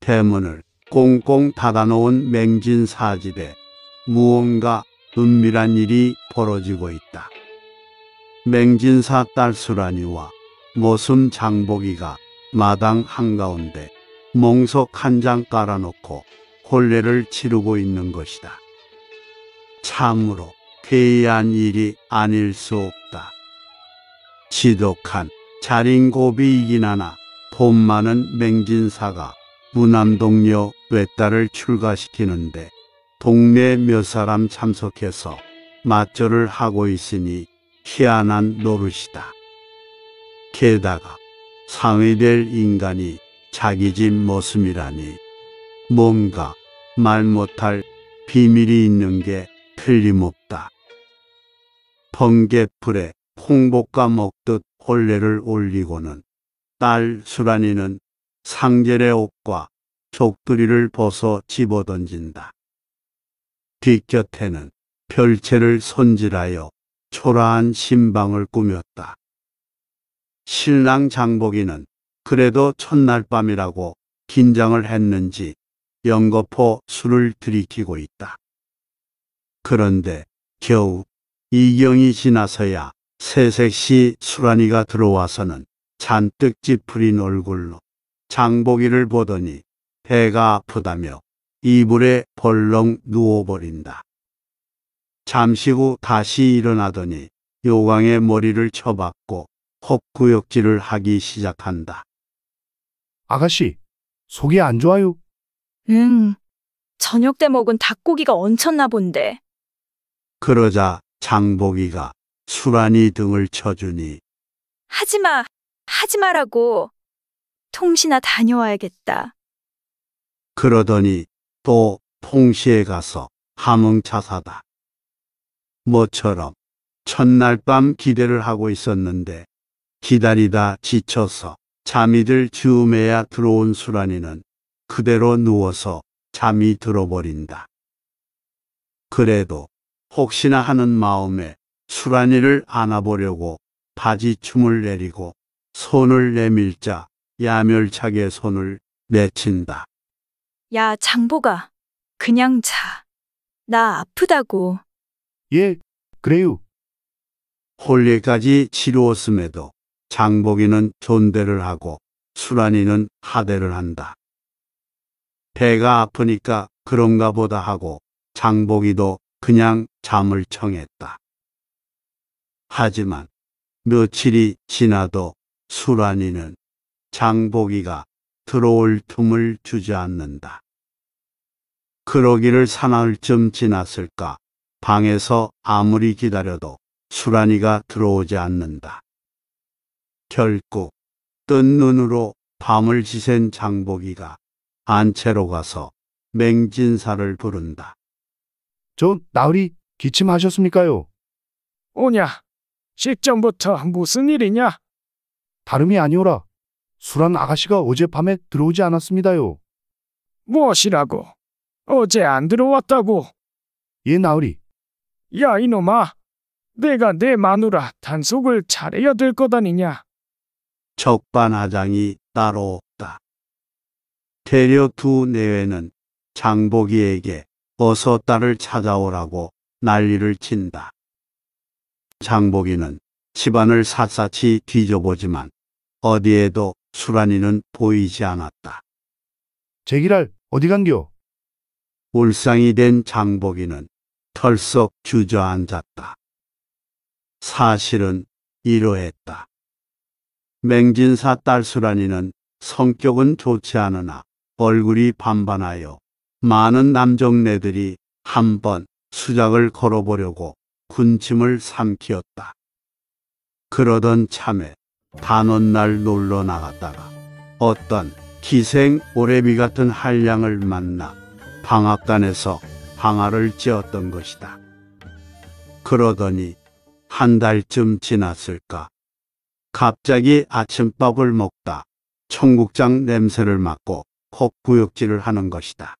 대문을 꽁꽁 닫아놓은 맹진 사집에 무언가 은밀한 일이 벌어지고 있다. 맹진사 딸수란이와 모순 장보기가 마당 한가운데 몽석 한 장 깔아놓고 혼례를 치르고 있는 것이다. 참으로 괴이한 일이 아닐 수 없다. 지독한 자린고비이긴 하나 돈 많은 맹진사가 무남동료 외딸을 출가시키는데 동네 몇 사람 참석해서 맞절을 하고 있으니 희한한 노릇이다. 게다가 상의될 인간이 자기 집 모습이라니 뭔가 말 못할 비밀이 있는 게 틀림없다. 번개풀에 홍복가 먹듯 홀례를 올리고는 딸 수란이는 상제의 옷과 족두리를 벗어 집어던진다. 뒷곁에는 별채를 손질하여 초라한 신방을 꾸몄다. 신랑 장복이는 그래도 첫날 밤이라고 긴장을 했는지 연거포 술을 들이키고 있다. 그런데 겨우 이경이 지나서야 새색시 수란이가 들어와서는 잔뜩 찌푸린 얼굴로 장보기를 보더니 배가 아프다며 이불에 벌렁 누워버린다. 잠시 후 다시 일어나더니 요강의 머리를 쳐박고 헛구역질을 하기 시작한다. 아가씨, 속이 안 좋아요. 응, 저녁 때 먹은 닭고기가 얹혔나 본데. 그러자 장보기가 수란이 등을 쳐주니 하지마, 하지마라고. 통시나 다녀와야겠다. 그러더니 또 통시에 가서 함흥차사다. 뭐처럼 첫날 밤 기대를 하고 있었는데 기다리다 지쳐서 잠이 들 즈음에야 들어온 수란이는 그대로 누워서 잠이 들어버린다. 그래도 혹시나 하는 마음에 수란이를 안아보려고 바지춤을 내리고 손을 내밀자 야멸차게 손을 내친다. 야, 장보가. 그냥 자. 나 아프다고. 예, 그래요. 홀리까지 치루었음에도 장보기는 존대를 하고 수란이는 하대를 한다. 배가 아프니까 그런가 보다 하고 장보기도 그냥 잠을 청했다. 하지만 며칠이 지나도 수란이는 장보기가 들어올 틈을 주지 않는다. 그러기를 사나흘쯤 지났을까 방에서 아무리 기다려도 수란이가 들어오지 않는다. 결국 뜬 눈으로 밤을 지샌 장보기가 안채로 가서 맹진사를 부른다. 저 나으리 기침하셨습니까요? 오냐, 직전부터 무슨 일이냐? 다름이 아니오라. 술한 아가씨가 어젯밤에 들어오지 않았습니다요. 무엇이라고? 어제 안 들어왔다고? 예, 나으리. 야, 이놈아. 내가 내 마누라 단속을 잘해야 될 것아니냐 적반하장이 따로 없다. 대려 두 내외는 장보기에게 어서 딸을 찾아오라고 난리를 친다. 장보기는 집안을 샅샅이 뒤져보지만 어디에도 수란이는 보이지 않았다. 제기랄 어디 간겨? 울상이 된 장보기는 털썩 주저앉았다. 사실은 이러했다. 맹진사 딸 수란이는 성격은 좋지 않으나 얼굴이 반반하여 많은 남정네들이 한번 수작을 걸어보려고 군침을 삼키었다. 그러던 참에 단원날 놀러 나갔다가 어떤 기생 오래비 같은 한량을 만나 방앗간에서 방아를 찧었던 것이다. 그러더니 한 달쯤 지났을까 갑자기 아침밥을 먹다 청국장 냄새를 맡고 콧구역질을 하는 것이다.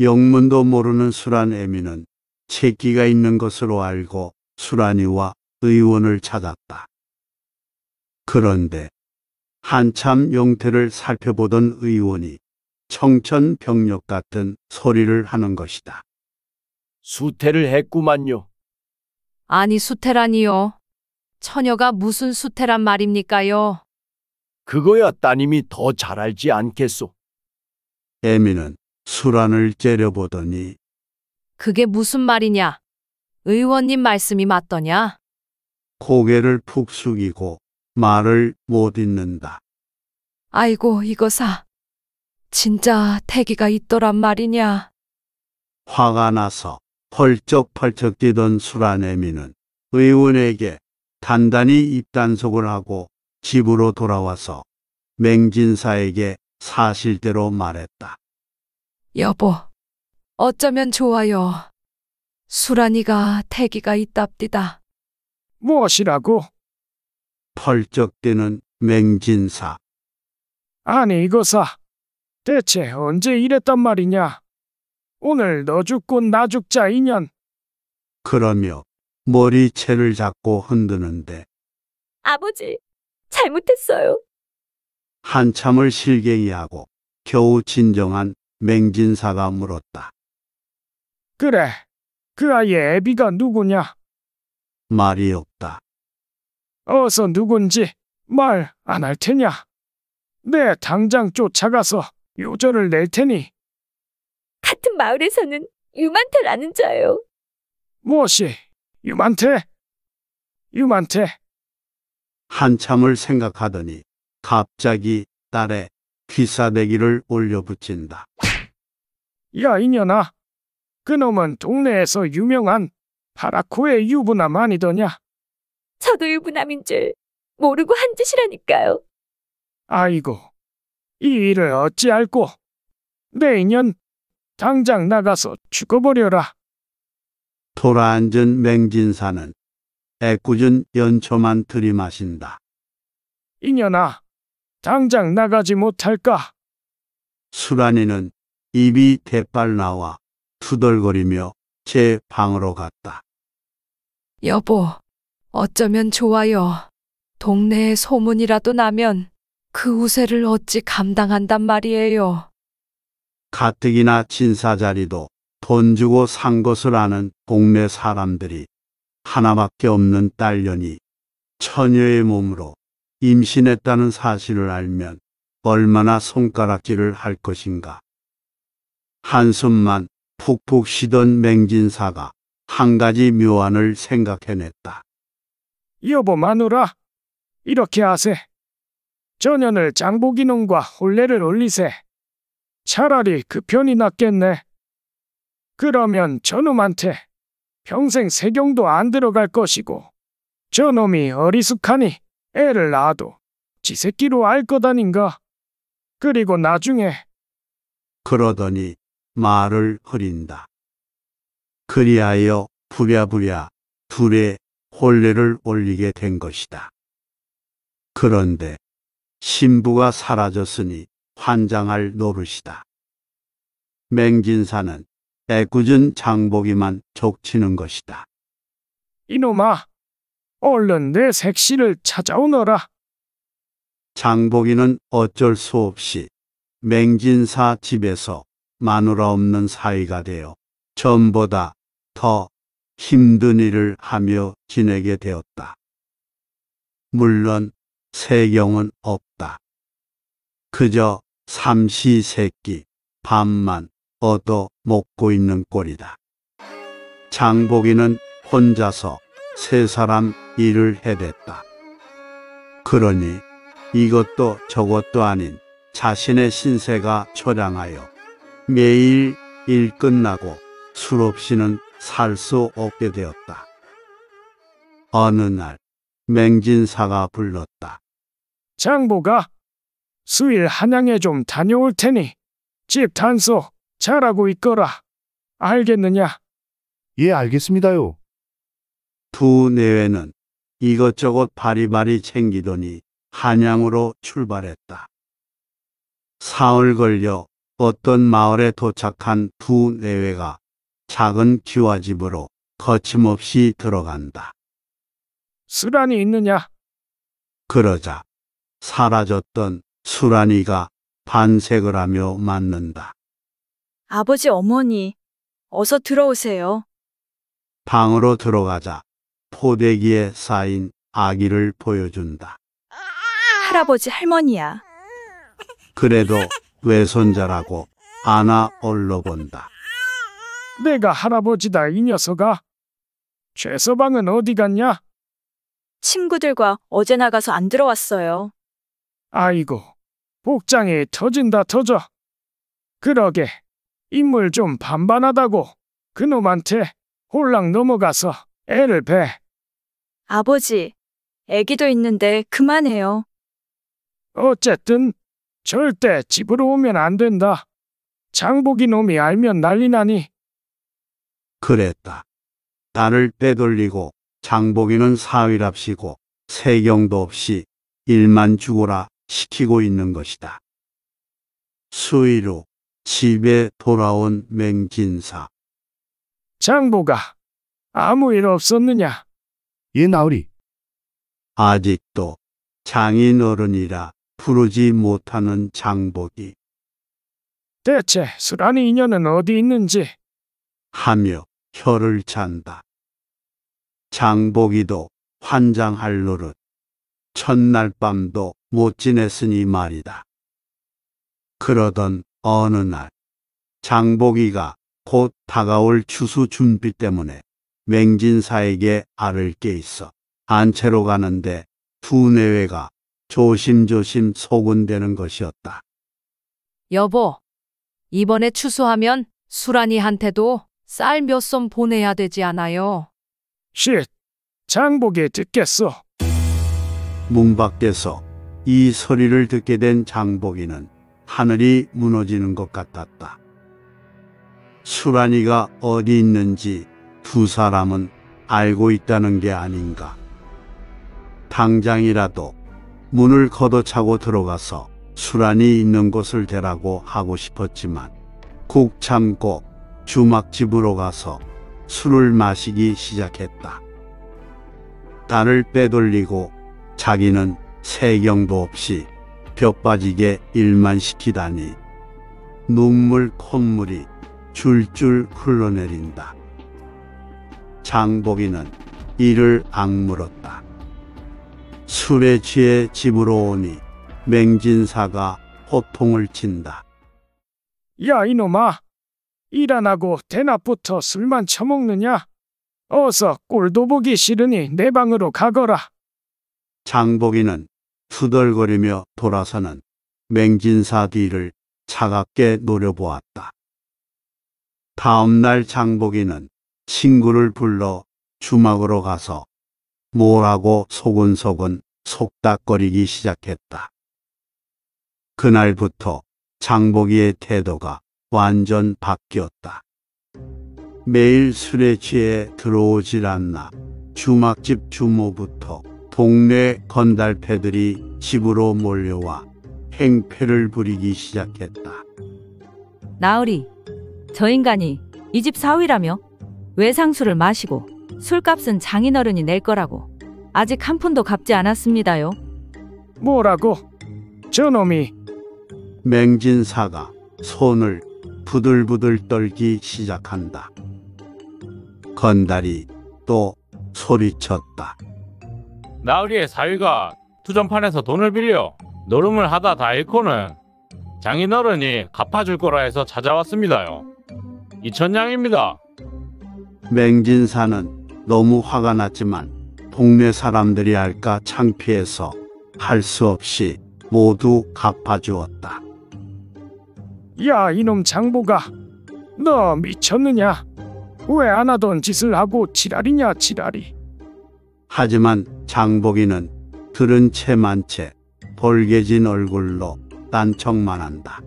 영문도 모르는 술한 애미는 채기가 있는 것으로 알고 수란이와 의원을 찾았다. 그런데 한참 용태를 살펴보던 의원이 청천벽력 같은 소리를 하는 것이다. 수태를 했구만요. 아니 수태라니요. 처녀가 무슨 수태란 말입니까요? 그거야 따님이 더 잘 알지 않겠소. 애미는 수란을 째려보더니 그게 무슨 말이냐? 의원님 말씀이 맞더냐? 고개를 푹 숙이고 말을 못 잇는다. 아이고, 이거사. 진짜 태기가 있더란 말이냐? 화가 나서 펄쩍펄쩍 뛰던 수라내미는 의원에게 단단히 입단속을 하고 집으로 돌아와서 맹진사에게 사실대로 말했다. 여보. 어쩌면 좋아요. 수란이가 대기가 있답디다. 무엇이라고? 펄쩍대는 맹진사. 아니 이거사. 대체 언제 이랬단 말이냐? 오늘 너 죽고 나 죽자 인연. 그러며 머리채를 잡고 흔드는데 아버지, 잘못했어요. 한참을 실갱이하고 겨우 진정한 맹진사가 물었다. 그래. 그 아이의 애비가 누구냐? 말이 없다. 어서 누군지 말 안 할 테냐? 내 네, 당장 쫓아가서 요절을 낼 테니 같은 마을에 서는 유만태라는 자요. 무엇이 유만태? 유만태 한참을 생각하더니 갑자기 딸의 귀사대기를 올려붙인다. 야 이년아 그놈은 동네에서 유명한 파라코의 유부남 아니더냐? 저도 유부남인 줄 모르고 한 짓이라니까요. 아이고, 이 일을 어찌 알고 내년 당장 나가서 죽어버려라. 돌아앉은 맹진사는 애꿎은 연초만 들이마신다. 이년아, 당장 나가지 못할까? 수란이는 입이 대빨 나와 투덜거리며 제 방으로 갔다. 여보, 어쩌면 좋아요. 동네에 소문이라도 나면 그 우세를 어찌 감당한단 말이에요. 가뜩이나 진사 자리도 돈 주고 산 것을 아는 동네 사람들이 하나밖에 없는 딸년이 처녀의 몸으로 임신했다는 사실을 알면 얼마나 손가락질을 할 것인가. 한숨만 푹푹 쉬던 맹진사가 한 가지 묘안을 생각해냈다. 여보 마누라, 이렇게 하세. 전연을 장보기농과 혼례를 올리세. 차라리 그 편이 낫겠네. 그러면 저놈한테 평생 세경도 안 들어갈 것이고 저놈이 어리숙하니 애를 낳아도 지 새끼로 알 것 아닌가. 그리고 나중에 그러더니 말을 흐린다. 그리하여 부랴부랴 둘의 혼례를 올리게 된 것이다. 그런데 신부가 사라졌으니 환장할 노릇이다. 맹진사는 애꿎은 장보기만 족치는 것이다. 이놈아, 얼른 내 색시를 찾아오너라. 장보기는 어쩔 수 없이 맹진사 집에서 마누라 없는 사이가 되어 전보다 더 힘든 일을 하며 지내게 되었다. 물론 세경은 없다. 그저 삼시세끼 밥만 얻어 먹고 있는 꼴이다. 장복이는 혼자서 세 사람 일을 해댔다. 그러니 이것도 저것도 아닌 자신의 신세가 초량하여 매일 일 끝나고 술 없이는 살 수 없게 되었다. 어느 날 맹진사가 불렀다. 장보가 수일 한양에 좀 다녀올 테니 집 단소 잘하고 있거라. 알겠느냐? 예, 알겠습니다요. 두 내외는 이것저것 바리바리 챙기더니 한양으로 출발했다. 사흘 걸려 어떤 마을에 도착한 두 내외가 작은 기와집으로 거침없이 들어간다. 쓰란이 있느냐? 그러자 사라졌던 수란이가 반색을 하며 맞는다. 아버지, 어머니, 어서 들어오세요. 방으로 들어가자 포대기에 쌓인 아기를 보여준다. 할아버지, 할머니야. 그래도 외손자라고 안아 얼러본다. 내가 할아버지다 이 녀석아. 최서방은 어디 갔냐? 친구들과 어제 나가서 안 들어왔어요. 아이고, 복장이 터진다 터져. 그러게, 인물 좀 반반하다고 그놈한테 홀랑 넘어가서 애를 배. 아버지, 애기도 있는데 그만해요. 어쨌든 절대 집으로 오면 안 된다. 장보기 놈이 알면 난리 나니. 그랬다. 딸을 빼돌리고 장보기는 사위랍시고 세경도 없이 일만 죽어라 시키고 있는 것이다. 수위로 집에 돌아온 맹진사. 장보가 아무 일 없었느냐? 예, 나으리. 아직도 장인 어른이라 부르지 못하는 장복이 대체 수란의 인연은 어디 있는지 하며 혀를 찬다. 장복이도 환장할 노릇 첫날 밤도 못 지냈으니 말이다. 그러던 어느 날 장복이가 곧 다가올 추수 준비 때문에 맹진사에게 알을 깨 있어 안채로 가는데 두내외가 조심조심 소곤대는 것이었다. 여보, 이번에 추수하면 수란이한테도 쌀 몇 솜 보내야 되지 않아요? 쉿, 장보게 듣겠어. 문 밖에서 이 소리를 듣게 된 장보기는 하늘이 무너지는 것 같았다. 수란이가 어디 있는지 두 사람은 알고 있다는 게 아닌가. 당장이라도 문을 걷어차고 들어가서 수란이 있는 곳을 대라고 하고 싶었지만 국 참고 주막집으로 가서 술을 마시기 시작했다. 딸을 빼돌리고 자기는 세경도 없이 벽 빠지게 일만 시키다니 눈물 콧물이 줄줄 흘러내린다. 장복이는 이를 악물었다. 술에 취해 집으로 오니 맹진사가 호통을 친다. 야 이놈아 일 안 하고 대낮부터 술만 처먹느냐 어서 꼴도 보기 싫으니 내 방으로 가거라. 장복이는 투덜거리며 돌아서는 맹진사 뒤를 차갑게 노려보았다. 다음날 장복이는 친구를 불러 주막으로 가서 뭐라고 소곤소곤 속닥거리기 시작했다. 그날부터 장보기의 태도가 완전 바뀌었다. 매일 술에 취해 들어오질 않나 주막집 주모부터 동네 건달패들이 집으로 몰려와 행패를 부리기 시작했다. 나으리, 저 인간이 이 집 사위라며 왜 상수를 마시고 술값은 장인어른이 낼 거라고. 아직 한 푼도 갚지 않았습니다요. 뭐라고? 저놈이 맹진사가 손을 부들부들 떨기 시작한다. 건달이 또 소리쳤다. 나으리의 사위가 투전판에서 돈을 빌려 노름을 하다 다 잃고는 장인어른이 갚아줄 거라 해서 찾아왔습니다요. 이천냥입니다. 맹진사는 너무 화가 났지만 동네 사람들이 알까 창피해서 할 수 없이 모두 갚아주었다. 야 이놈 장보가 너 미쳤느냐? 왜 안 하던 짓을 하고 지랄이냐 지랄이. 하지만 장보기는 들은 채 만 채 벌개진 얼굴로 난청만 한다.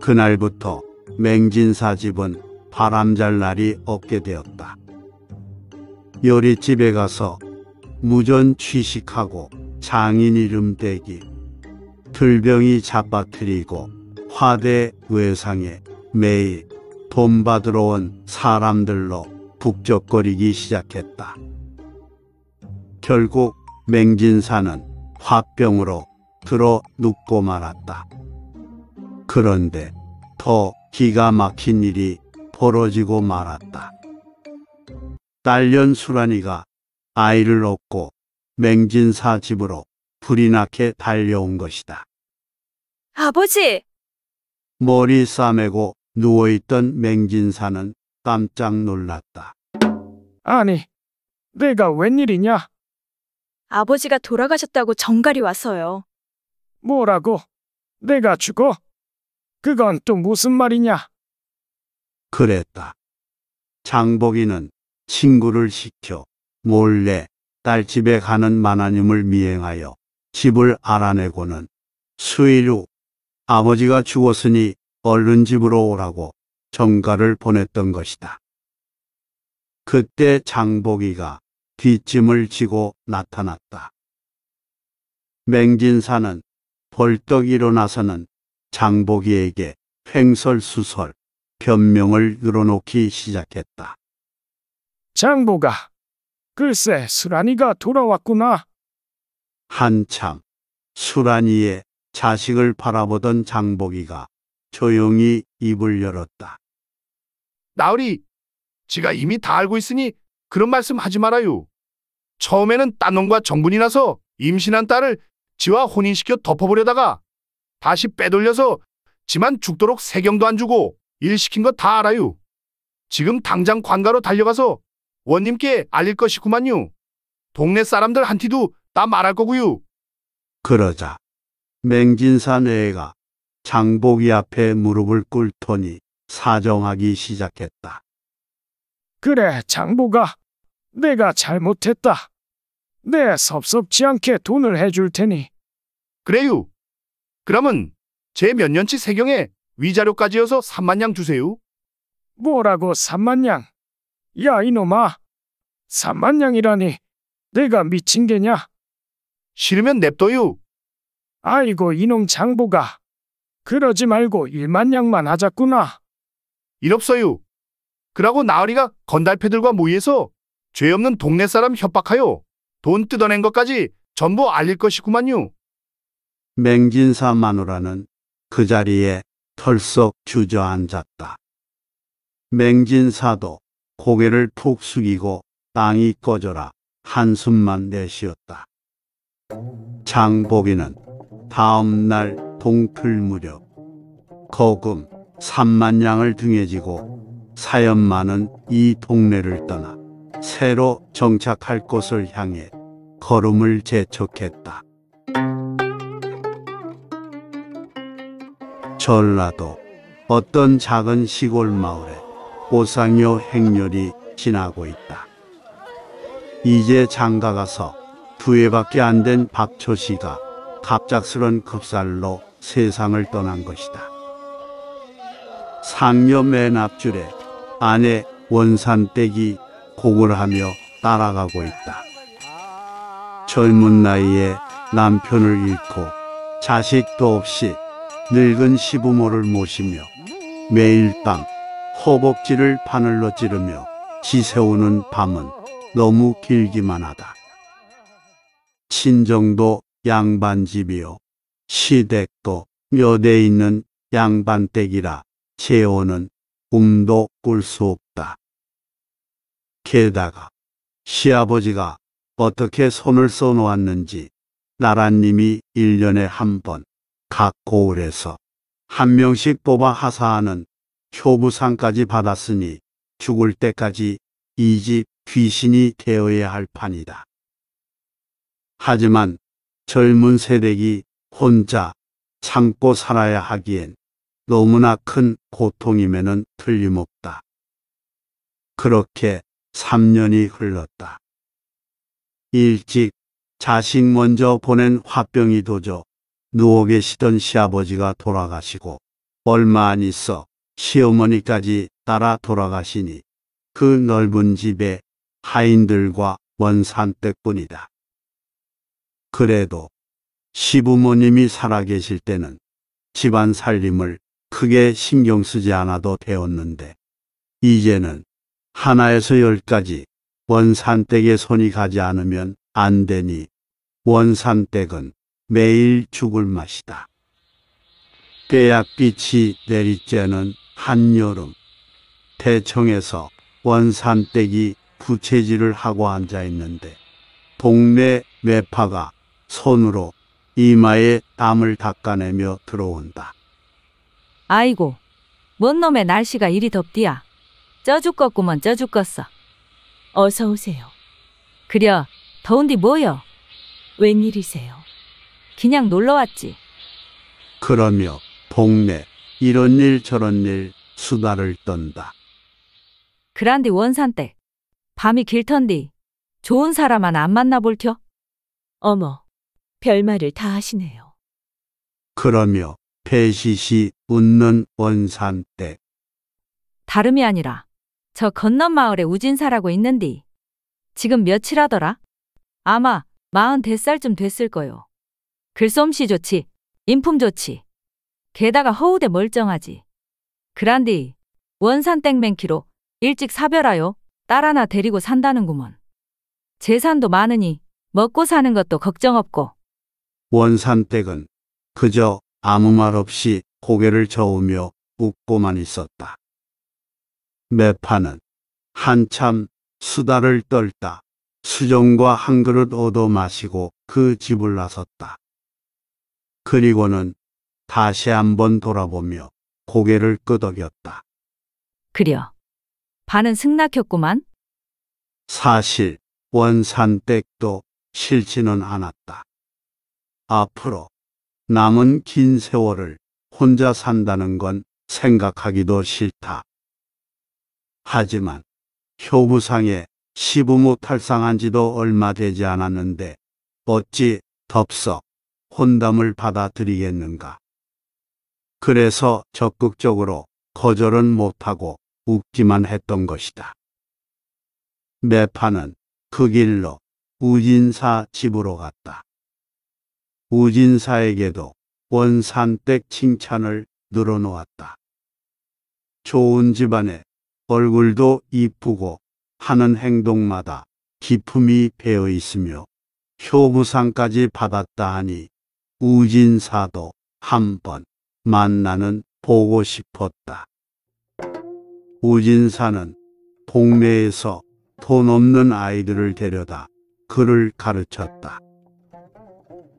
그날부터 맹진사 집은 바람잘 날이 없게 되었다. 요리 집에 가서 무전 취식하고 장인 이름 대기 들병이 잡아뜨리고 화대 외상에 매일 돈 받으러 온 사람들로 북적거리기 시작했다. 결국 맹진사는 화병으로 들어 눕고 말았다. 그런데 더 기가 막힌 일이 벌어지고 말았다. 딸년 수란이가 아이를 얻고 맹진사 집으로 불이 나게 달려온 것이다. 아버지! 머리 싸매고 누워있던 맹진사는 깜짝 놀랐다. 아니, 내가 웬일이냐? 아버지가 돌아가셨다고 정갈이 와서요. 뭐라고? 내가 죽어? 그건 또 무슨 말이냐? 그랬다. 장복이는 친구를 시켜 몰래 딸 집에 가는 마나님을 미행하여 집을 알아내고는 수일 후 아버지가 죽었으니 얼른 집으로 오라고 정가를 보냈던 것이다. 그때 장보기가 뒷짐을 지고 나타났다. 맹진사는 벌떡 일어나서는 장보기에게 횡설수설 변명을 늘어놓기 시작했다. 장보가 글쎄 수란이가 돌아왔구나. 한참 수란이의 자식을 바라보던 장보기가 조용히 입을 열었다. 나으리, 지가 이미 다 알고 있으니 그런 말씀 하지 말아요. 처음에는 딴놈과 정분이 라서 임신한 딸을 지와 혼인시켜 덮어버려다가 다시 빼돌려서 지만 죽도록 세경도 안 주고 일 시킨 거 다 알아요. 지금 당장 관가로 달려가서 원님께 알릴 것이구만요. 동네 사람들한테도 다 말할 거고요. 그러자 맹진산 애가 장보기 앞에 무릎을 꿇더니 사정하기 시작했다. 그래, 장보가. 내가 잘못했다. 내 섭섭지 않게 돈을 해줄 테니. 그래요. 그러면 제 몇 년치 세경에 위자료까지 여서 3만냥 주세요. 뭐라고 3만냥? 야 이놈아 삼만냥이라니 내가 미친 게냐? 싫으면 냅둬요. 아이고 이놈 장보가 그러지 말고 일만냥만 하자꾸나. 일 없어요. 그러고 나으리가 건달패들과 모의해서 죄 없는 동네 사람 협박하여 돈 뜯어낸 것까지 전부 알릴 것이구만요. 맹진사 마누라는 그 자리에 털썩 주저앉았다. 맹진사도 고개를 푹 숙이고 땅이 꺼져라 한숨만 내쉬었다. 장보기는 다음 날 동틀 무렵 거금 3만 양을 등에 지고 사연 많은 이 동네를 떠나 새로 정착할 곳을 향해 걸음을 재촉했다. 전라도 어떤 작은 시골 마을에 보상요 행렬이 지나고 있다. 이제 장가가서 두 해밖에 안 된 박초 씨가 갑작스런 급살로 세상을 떠난 것이다. 상여 맨 앞줄에 아내 원산댁이 공을 하며 따라가고 있다. 젊은 나이에 남편을 잃고 자식도 없이 늙은 시부모를 모시며 매일 밤 허벅지를 바늘로 찌르며 지새우는 밤은 너무 길기만 하다. 친정도 양반집이요. 시댁도 몇에 있는 양반댁이라 재호는 꿈도 꿀 수 없다. 게다가 시아버지가 어떻게 손을 써놓았는지 나란님이 1년에 한 번 각 고을에서 한 명씩 뽑아 하사하는 효부상까지 받았으니 죽을 때까지 이 집 귀신이 되어야 할 판이다. 하지만 젊은 세대기 혼자 참고 살아야 하기엔 너무나 큰 고통임에는 틀림없다. 그렇게 3년이 흘렀다. 일찍 자식 먼저 보낸 화병이 도져 누워 계시던 시아버지가 돌아가시고 얼마 안 있어 시어머니까지 따라 돌아가시니 그 넓은 집에 하인들과 원산댁뿐이다. 그래도 시부모님이 살아계실 때는 집안 살림을 크게 신경 쓰지 않아도 되었는데 이제는 하나에서 열까지 원산댁에 손이 가지 않으면 안 되니 원산댁은 매일 죽을 맛이다. 빼약빛이 내리쬐는 한여름 대청에서 원산댁이 부채질을 하고 앉아 있는데 동네 매파가 손으로 이마에 땀을 닦아내며 들어온다. 아이고, 뭔 놈의 날씨가 이리 덥디야. 쪄 죽겠구먼 쪄 죽겠어. 어서 오세요. 그려, 더운디 뭐여? 웬일이세요? 그냥 놀러 왔지. 그러며 동네 이런 일 저런 일 수다를 떤다. 그란디 원산댁. 밤이 길턴디. 좋은 사람 하나 안 만나볼텨? 어머, 별말을 다 하시네요. 그러며 배시시 웃는 원산댁. 다름이 아니라 저 건넌 마을에 우진사라고 있는디. 지금 며칠 하더라? 아마 마흔 대살쯤 됐을 거요. 글솜씨 좋지, 인품 좋지. 게다가 허우대 멀쩡하지. 그란디, 원산 땡뱅키로 일찍 사별하여 딸 하나 데리고 산다는구먼. 재산도 많으니 먹고 사는 것도 걱정 없고. 원산댁은 그저 아무 말 없이 고개를 저으며 웃고만 있었다. 매파는 한참 수다를 떨다 수정과 한 그릇 얻어 마시고 그 집을 나섰다. 그리고는 다시 한번 돌아보며 고개를 끄덕였다. 그려. 반은 승낙했구만 사실 원산댁도 싫지는 않았다. 앞으로 남은 긴 세월을 혼자 산다는 건 생각하기도 싫다. 하지만 효부상에 시부모 탈상한 지도 얼마 되지 않았는데 어찌 덥석 혼담을 받아들이겠는가. 그래서 적극적으로 거절은 못하고 웃기만 했던 것이다. 매파는 그 길로 우진사 집으로 갔다. 우진사에게도 원산댁 칭찬을 늘어놓았다. 좋은 집안에 얼굴도 이쁘고 하는 행동마다 기품이 배어 있으며 효부상까지 받았다 하니 우진사도 한번 만나는 보고 싶었다. 우진사는 동네에서 돈 없는 아이들을 데려다 글을 가르쳤다.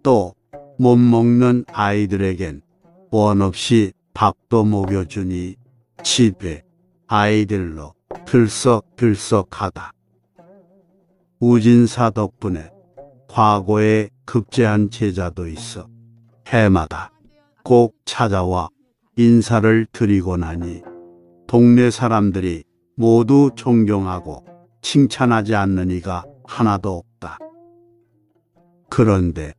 또 못 먹는 아이들에겐 원 없이 밥도 먹여주니 집에 아이들로 들썩들썩하다. 우진사 덕분에 과거에 급제한 제자도 있어 해마다 꼭 찾아와 인사를 드리고 나니 동네 사람들이 모두 존경하고 칭찬하지 않는 이가 하나도 없다. 그런데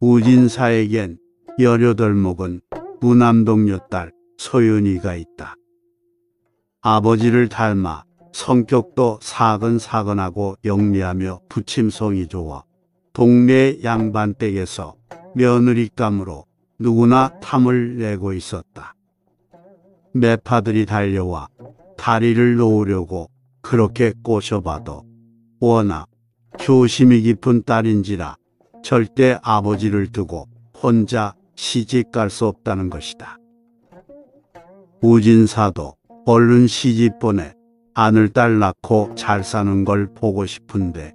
우진사에겐 열여덟 목은 무남동녀 딸 소윤이가 있다. 아버지를 닮아 성격도 사근사근하고 영리하며 부침성이 좋아 동네 양반댁에서 며느리감으로 누구나 탐을 내고 있었다. 매파들이 달려와 다리를 놓으려고 그렇게 꼬셔봐도 워낙 효심이 깊은 딸인지라 절대 아버지를 두고 혼자 시집 갈 수 없다는 것이다. 우진사도 얼른 시집 보내 아들딸 낳고 잘 사는 걸 보고 싶은데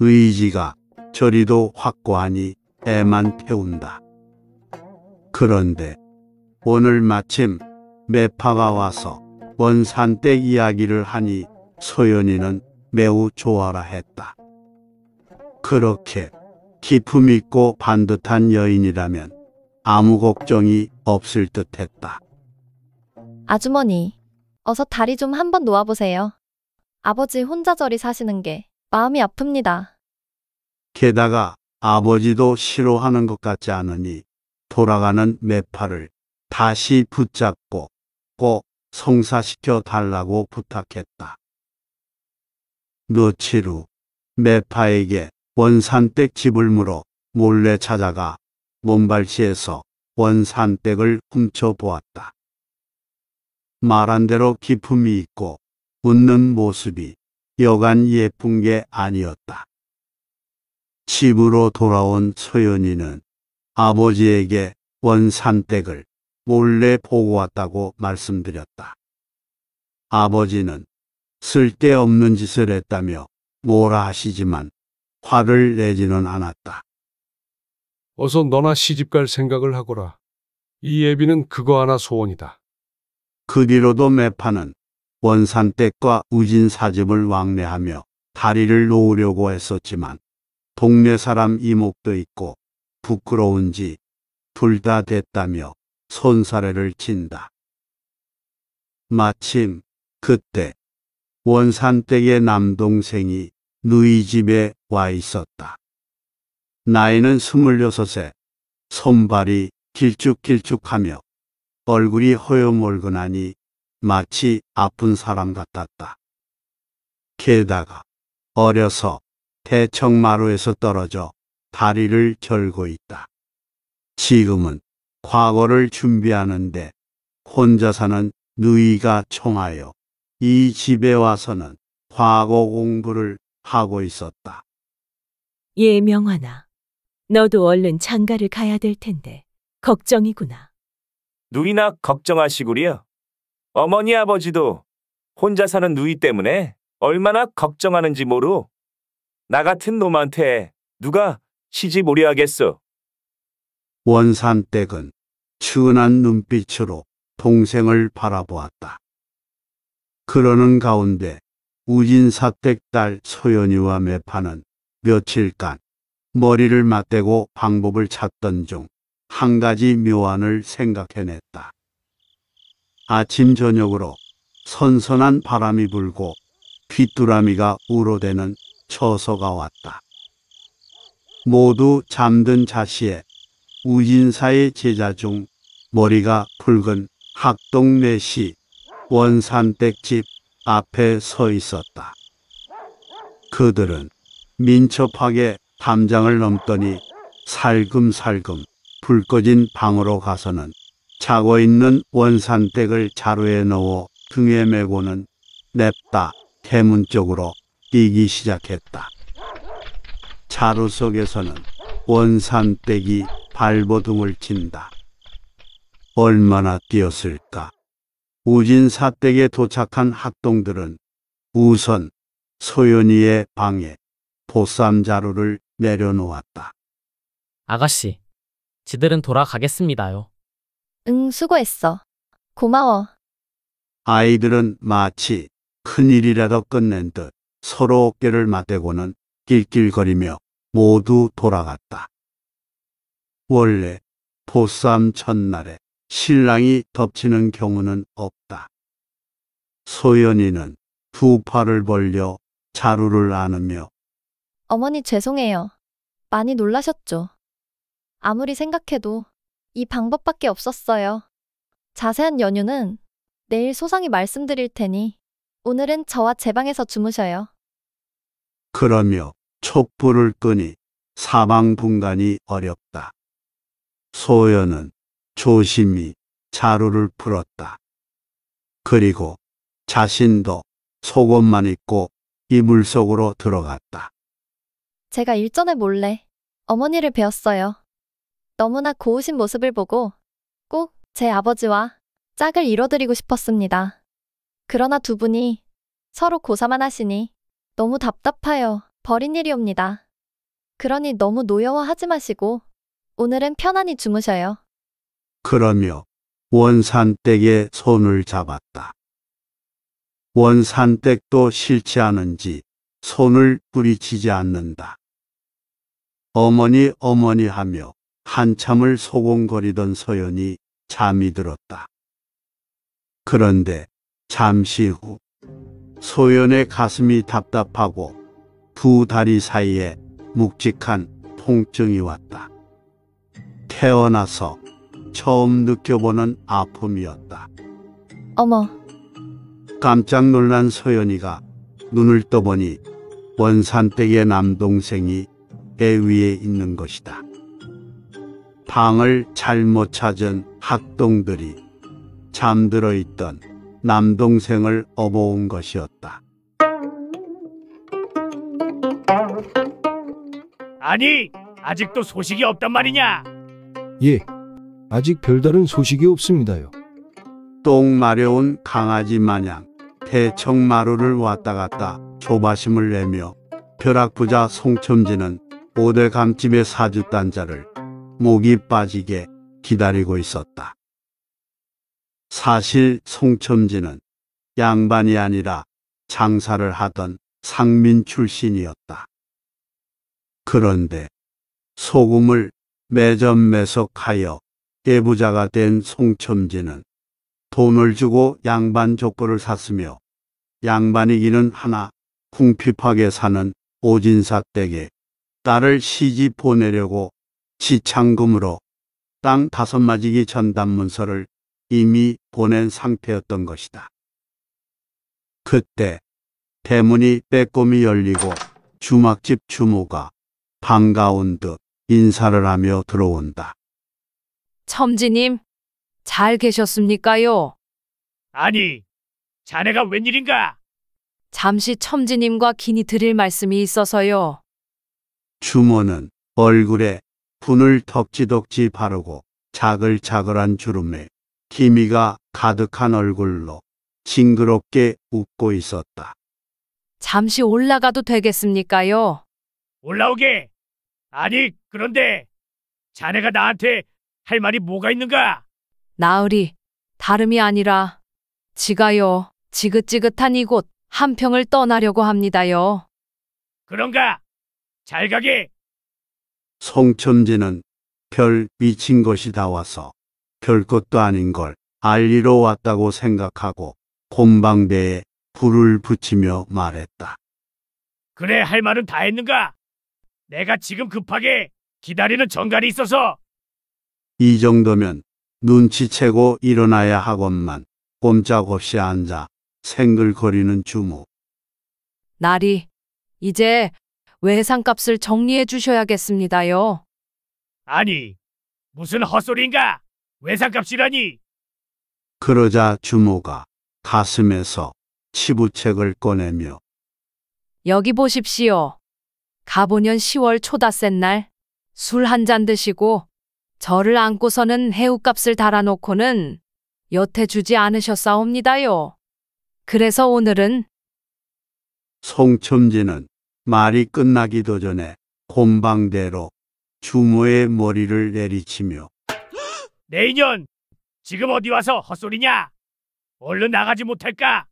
의지가 저리도 확고하니 애만 태운다. 그런데 오늘 마침 메파가 와서 원산때 이야기를 하니 소연이는 매우 좋아라 했다. 그렇게 기품 있고 반듯한 여인이라면 아무 걱정이 없을 듯했다. 아주머니, 어서 다리 좀 한번 놓아보세요. 아버지 혼자 저리 사시는 게 마음이 아픕니다. 게다가 아버지도 싫어하는 것 같지 않으니 돌아가는 매파를 다시 붙잡고 꼭 성사시켜 달라고 부탁했다. 며칠 후 매파에게 원산댁 집을 물어 몰래 찾아가 몸발시에서 원산댁을 훔쳐보았다. 말한 대로 기품이 있고 웃는 모습이 여간 예쁜 게 아니었다. 집으로 돌아온 소연이는 아버지에게 원산댁을 몰래 보고 왔다고 말씀드렸다. 아버지는 쓸데없는 짓을 했다며 뭐라 하시지만 화를 내지는 않았다. 어서 너나 시집갈 생각을 하거라. 이 예비는 그거 하나 소원이다. 그 뒤로도 매파는 원산댁과 우진사집을 왕래하며 다리를 놓으려고 했었지만 동네 사람 이목도 있고 부끄러운지 둘 다 됐다며 손사래를 친다. 마침 그때 원산댁의 남동생이 누이 집에 와 있었다. 나이는 스물여섯에 손발이 길쭉길쭉하며 얼굴이 허여멀근하니 마치 아픈 사람 같았다. 게다가 어려서 대청마루에서 떨어져 다리를 절고 있다. 지금은 과거를 준비하는데 혼자 사는 누이가 총하여이 집에 와서는 과거 공부를 하고 있었다. 예, 명환나 너도 얼른 장가를 가야 될 텐데 걱정이구나. 누이나 걱정하시구려. 어머니 아버지도 혼자 사는 누이 때문에 얼마나 걱정하는지 모르. 나 같은 놈한테 누가 시집 오리하겠어 원산댁은 추운한 눈빛으로 동생을 바라보았다. 그러는 가운데 우진사댁 딸 소연이와 매파는 며칠간 머리를 맞대고 방법을 찾던 중 한 가지 묘안을 생각해냈다. 아침 저녁으로 선선한 바람이 불고 귀뚜라미가 우러대는 처서가 왔다. 모두 잠든 자시에 우진사의 제자 중 머리가 붉은 학동내시 원산댁집 앞에 서 있었다. 그들은 민첩하게 담장을 넘더니 살금살금 불 꺼진 방으로 가서는 자고 있는 원산댁을 자루에 넣어 등에 메고는 냅다 대문 쪽으로 뛰기 시작했다. 자루 속에서는 원산댁이 발버둥을 친다. 얼마나 뛰었을까? 우진사댁에 도착한 학동들은 우선 소연이의 방에 보쌈 자루를 내려놓았다. 아가씨, 지들은 돌아가겠습니다요. 응, 수고했어. 고마워. 아이들은 마치 큰일이라도 끝낸 듯 서로 어깨를 맞대고는 낄낄거리며 모두 돌아갔다. 원래 보쌈 첫날에 신랑이 덮치는 경우는 없다. 소연이는 두 팔을 벌려 자루를 안으며 어머니 죄송해요. 많이 놀라셨죠? 아무리 생각해도 이 방법밖에 없었어요. 자세한 연유는 내일 소상히 말씀드릴 테니 오늘은 저와 제 방에서 주무셔요. 그러며 촛불을 끄니 사망 분간이 어렵다. 소연은 조심히 자루를 풀었다. 그리고 자신도 속옷만 입고 이물 속으로 들어갔다. 제가 일전에 몰래 어머니를 뵈었어요 너무나 고우신 모습을 보고 꼭 제 아버지와 짝을 이뤄드리고 싶었습니다. 그러나 두 분이 서로 고사만 하시니 너무 답답하여 버린 일이옵니다. 그러니 너무 노여워하지 마시고 오늘은 편안히 주무셔요. 그러며 원산댁의 손을 잡았다. 원산댁도 싫지 않은지 손을 뿌리치지 않는다. 어머니 어머니 하며 한참을 소곤거리던 서연이 잠이 들었다. 그런데 잠시 후 소연의 가슴이 답답하고 두 다리 사이에 묵직한 통증이 왔다. 태어나서 처음 느껴보는 아픔이었다. 어머. 깜짝 놀란 소연이가 눈을 떠보니 원산댁의 남동생이 배 위에 있는 것이다. 방을 잘못 찾은 학동들이 잠들어 있던 남동생을 업어온 것이었다. 아니, 아직도 소식이 없단 말이냐? 예, 아직 별다른 소식이 없습니다요. 똥 마려운 강아지 마냥 대청마루를 왔다 갔다 조바심을 내며 벼락부자 송첨지는 오대감집의 사주단자를 목이 빠지게 기다리고 있었다. 사실 송첨지는 양반이 아니라 장사를 하던 상민 출신이었다. 그런데 소금을 매점매석하여 예부자가 된 송첨지는 돈을 주고 양반 족보를 샀으며 양반이 기는 하나 궁핍하게 사는 오진사 댁에 딸을 시집 보내려고 지창금으로 땅 다섯 마지기 전담문서를 이미 보낸 상태였던 것이다. 그때 대문이 빼꼼히 열리고 주막집 주모가 반가운 듯 인사를 하며 들어온다. 첨지님, 잘 계셨습니까요? 아니, 자네가 웬일인가? 잠시 첨지님과 기니 드릴 말씀이 있어서요. 주모는 얼굴에 분을 덕지덕지 바르고 자글자글한 주름에 기미가 가득한 얼굴로 징그럽게 웃고 있었다. 잠시 올라가도 되겠습니까요? 올라오게! 아니, 그런데 자네가 나한테 할 말이 뭐가 있는가? 나으리, 다름이 아니라 지가요 지긋지긋한 이곳 한평을 떠나려고 합니다요. 그런가? 잘 가게. 송첨지는별 미친 것이 다 와서 별것도 아닌 걸 알리러 왔다고 생각하고 곰방대에 불을 붙이며 말했다. 그래 할 말은 다 했는가? 내가 지금 급하게 기다리는 정갈이 있어서. 이 정도면 눈치채고 일어나야 하건만 꼼짝없이 앉아 생글거리는 주모. 나리, 이제 외상값을 정리해 주셔야겠습니다요. 아니, 무슨 헛소리인가? 외상값이라니. 그러자 주모가 가슴에서 치부책을 꺼내며 여기 보십시오. 가보년 10월 초다센 날술 한 잔 드시고 저를 안고서는 해우값을 달아놓고는 여태 주지 않으셨사옵니다요. 그래서 오늘은 송첨지는 말이 끝나기도 전에 곰방대로 주모의 머리를 내리치며 내 인연! 지금 어디 와서 헛소리냐? 얼른 나가지 못할까?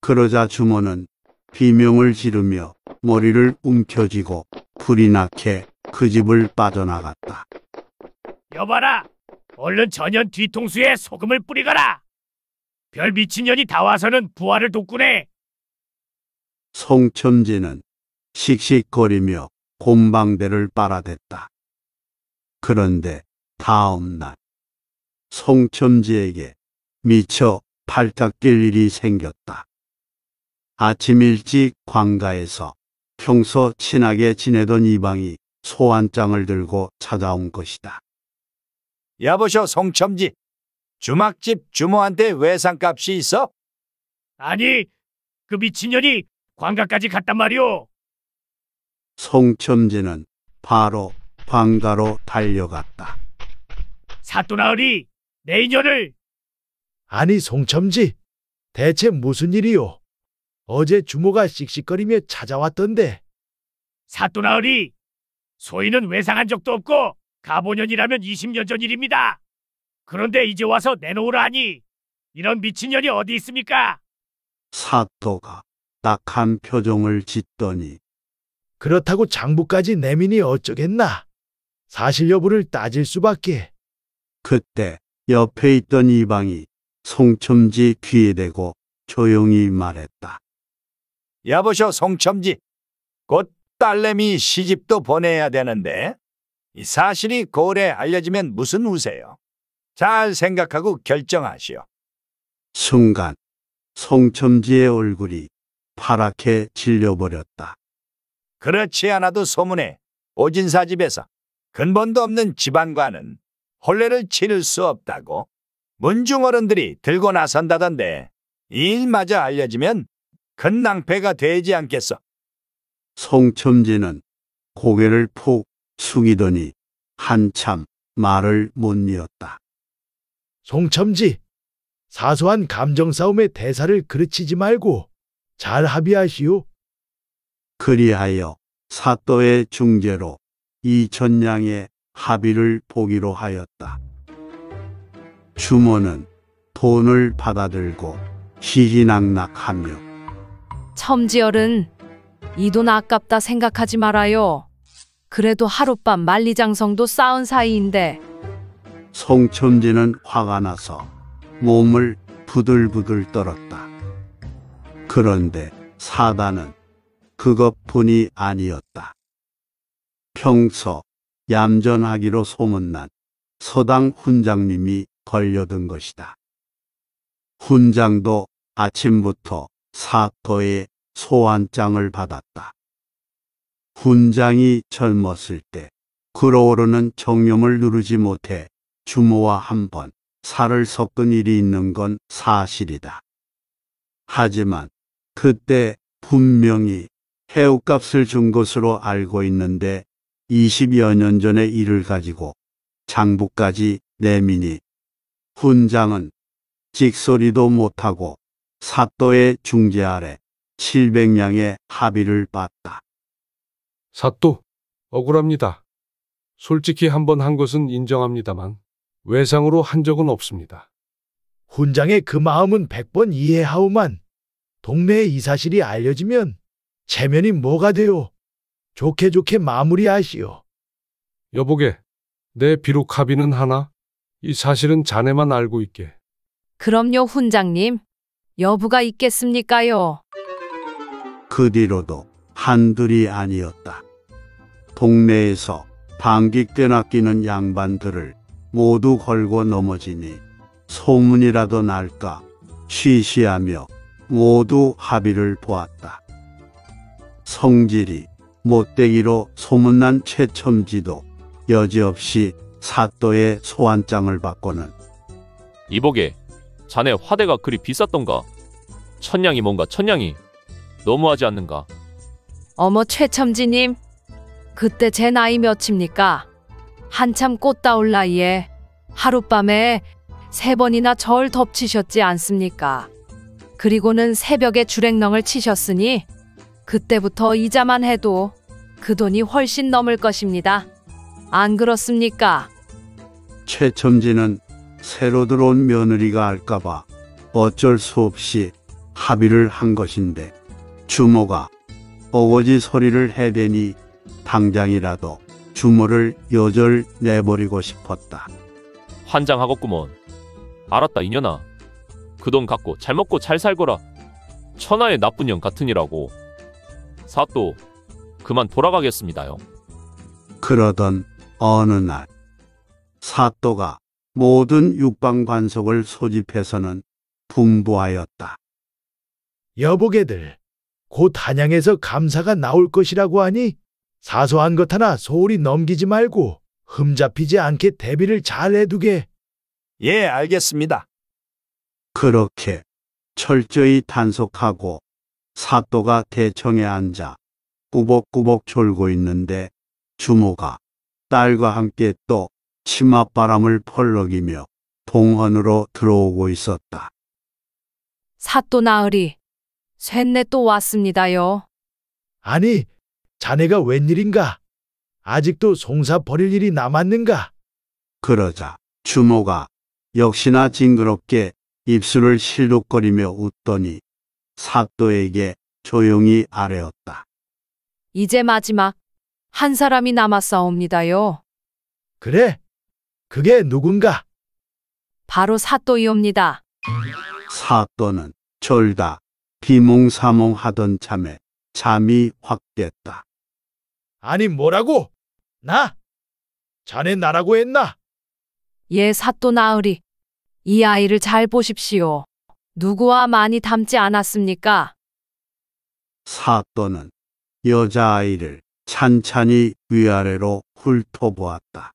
그러자 주모는 비명을 지르며 머리를 움켜쥐고 불이 나게 그 집을 빠져나갔다. 여봐라! 얼른 전연 뒤통수에 소금을 뿌리거라! 별 미친년이 다 와서는 부하를 돕구네! 송첨지는 씩씩거리며 곰방대를 빨아댔다. 그런데 다음 날 송첨지에게 미처 발탁될 일이 생겼다. 아침 일찍 광가에서 평소 친하게 지내던 이방이 소환장을 들고 찾아온 것이다. 여보쇼 송첨지 주막집 주모한테 외상값이 있어? 아니, 그 미친년이 광가까지 갔단 말이오. 송첨지는 바로 광가로 달려갔다. 사또나으리, 내 인연을 아니 송첨지 대체 무슨 일이오? 어제 주모가 씩씩거리며 찾아왔던데. 사또나으리, 소인은 외상한 적도 없고 가보년이라면 20년 전 일입니다. 그런데 이제 와서 내놓으라니 하 이런 미친년이 어디 있습니까? 사또가 딱 한 표정을 짓더니 그렇다고 장부까지 내민이 어쩌겠나. 사실 여부를 따질 수밖에. 그때 옆에 있던 이방이 송첨지 귀에 대고 조용히 말했다. 여보셔 송첨지. 곧 딸내미 시집도 보내야 되는데 이 사실이 고을에 알려지면 무슨 우세요? 잘 생각하고 결정하시오. 순간 송첨지의 얼굴이 파랗게 질려버렸다. 그렇지 않아도 소문에 오진사 집에서 근본도 없는 집안과는 혼례를 치를 수 없다고 문중 어른들이 들고 나선다던데 이 일마저 알려지면 건낭패가 되지 않겠어. 송첨지는 고개를 푹 숙이더니 한참 말을 못 이었다. 송첨지, 사소한 감정 싸움의 대사를 그르치지 말고 잘 합의하시오. 그리하여 사또의 중재로 이천냥의 합의를 보기로 하였다. 주모는 돈을 받아들고 희희낙낙하며 첨지열은 이 돈 아깝다 생각하지 말아요. 그래도 하룻밤 만리장성도 쌓은 사이인데 송첨지는 화가 나서 몸을 부들부들 떨었다. 그런데 사단은 그것뿐이 아니었다. 평소 얌전하기로 소문난 서당 훈장님이 걸려든 것이다. 훈장도 아침부터 사터의 소환장을 받았다. 훈장이 젊었을 때 끓어오르는 정념을 누르지 못해 주모와 한 번 살을 섞은 일이 있는 건 사실이다. 하지만 그때 분명히 해우값을 준 것으로 알고 있는데 20여 년 전의 일을 가지고 장부까지 내미니 훈장은 직소리도 못하고 사또의 중재 아래 7 0 0냥의 합의를 봤다. 사또, 억울합니다. 솔직히 한 번 한 것은 인정합니다만 외상으로 한 적은 없습니다. 훈장의 그 마음은 백번 이해하오만 동네에 이 사실이 알려지면 체면이 뭐가 돼요? 좋게 좋게 마무리하시오. 여보게, 내 비록 합의는 하나, 이 사실은 자네만 알고 있게. 그럼요, 훈장님. 여부가 있겠습니까요? 그 뒤로도 한둘이 아니었다. 동네에서 방귀떼 낚이는 양반들을 모두 걸고 넘어지니 소문이라도 날까 쉬쉬하며 모두 합의를 보았다. 성질이 못되기로 소문난 최첨지도 여지없이 사또의 소환장을 받고는 이보게 자네 화대가 그리 비쌌던가? 천냥이 뭔가 천냥이 너무하지 않는가? 어머 최첨지님, 그때 제 나이 몇입니까? 한참 꽃다울 나이에 하룻밤에 세 번이나 절 덮치셨지 않습니까? 그리고는 새벽에 주랭렁을 치셨으니 그때부터 이자만 해도 그 돈이 훨씬 넘을 것입니다. 안 그렇습니까? 최첨지는 새로 들어온 며느리가 알까봐 어쩔 수 없이 합의를 한 것인데 주모가 어거지 소리를 해대니 당장이라도 주모를 여절 내버리고 싶었다. 환장하겠구먼. 알았다 이년아. 그 돈 갖고 잘 먹고 잘 살거라. 천하의 나쁜 년 같으니라고. 사또 그만 돌아가겠습니다요. 그러던 어느 날 사또가 모든 육방관석을 소집해서는 분부하였다. 여보게들, 곧 한양에서 감사가 나올 것이라고 하니 사소한 것 하나 소홀히 넘기지 말고 흠잡히지 않게 대비를 잘 해두게. 예, 알겠습니다. 그렇게 철저히 단속하고 사또가 대청에 앉아 꾸벅꾸벅 졸고 있는데 주모가 딸과 함께 또 치맛바람을 펄럭이며 동헌으로 들어오고 있었다. 사또 나으리, 쇠네 또 왔습니다요. 아니, 자네가 웬일인가? 아직도 송사 버릴 일이 남았는가? 그러자 주모가 역시나 징그럽게 입술을 실룩거리며 웃더니 사또에게 조용히 아뢰었다. 이제 마지막 한 사람이 남았사옵니다요. 그래, 그게 누군가? 바로 사또이옵니다. 사또는 졸다 비몽사몽하던 참에 잠이 확 깼다. 아니 뭐라고? 나? 자네 나라고 했나? 예, 사또 나으리. 이 아이를 잘 보십시오. 누구와 많이 닮지 않았습니까? 사또는 여자아이를 찬찬히 위아래로 훑어보았다.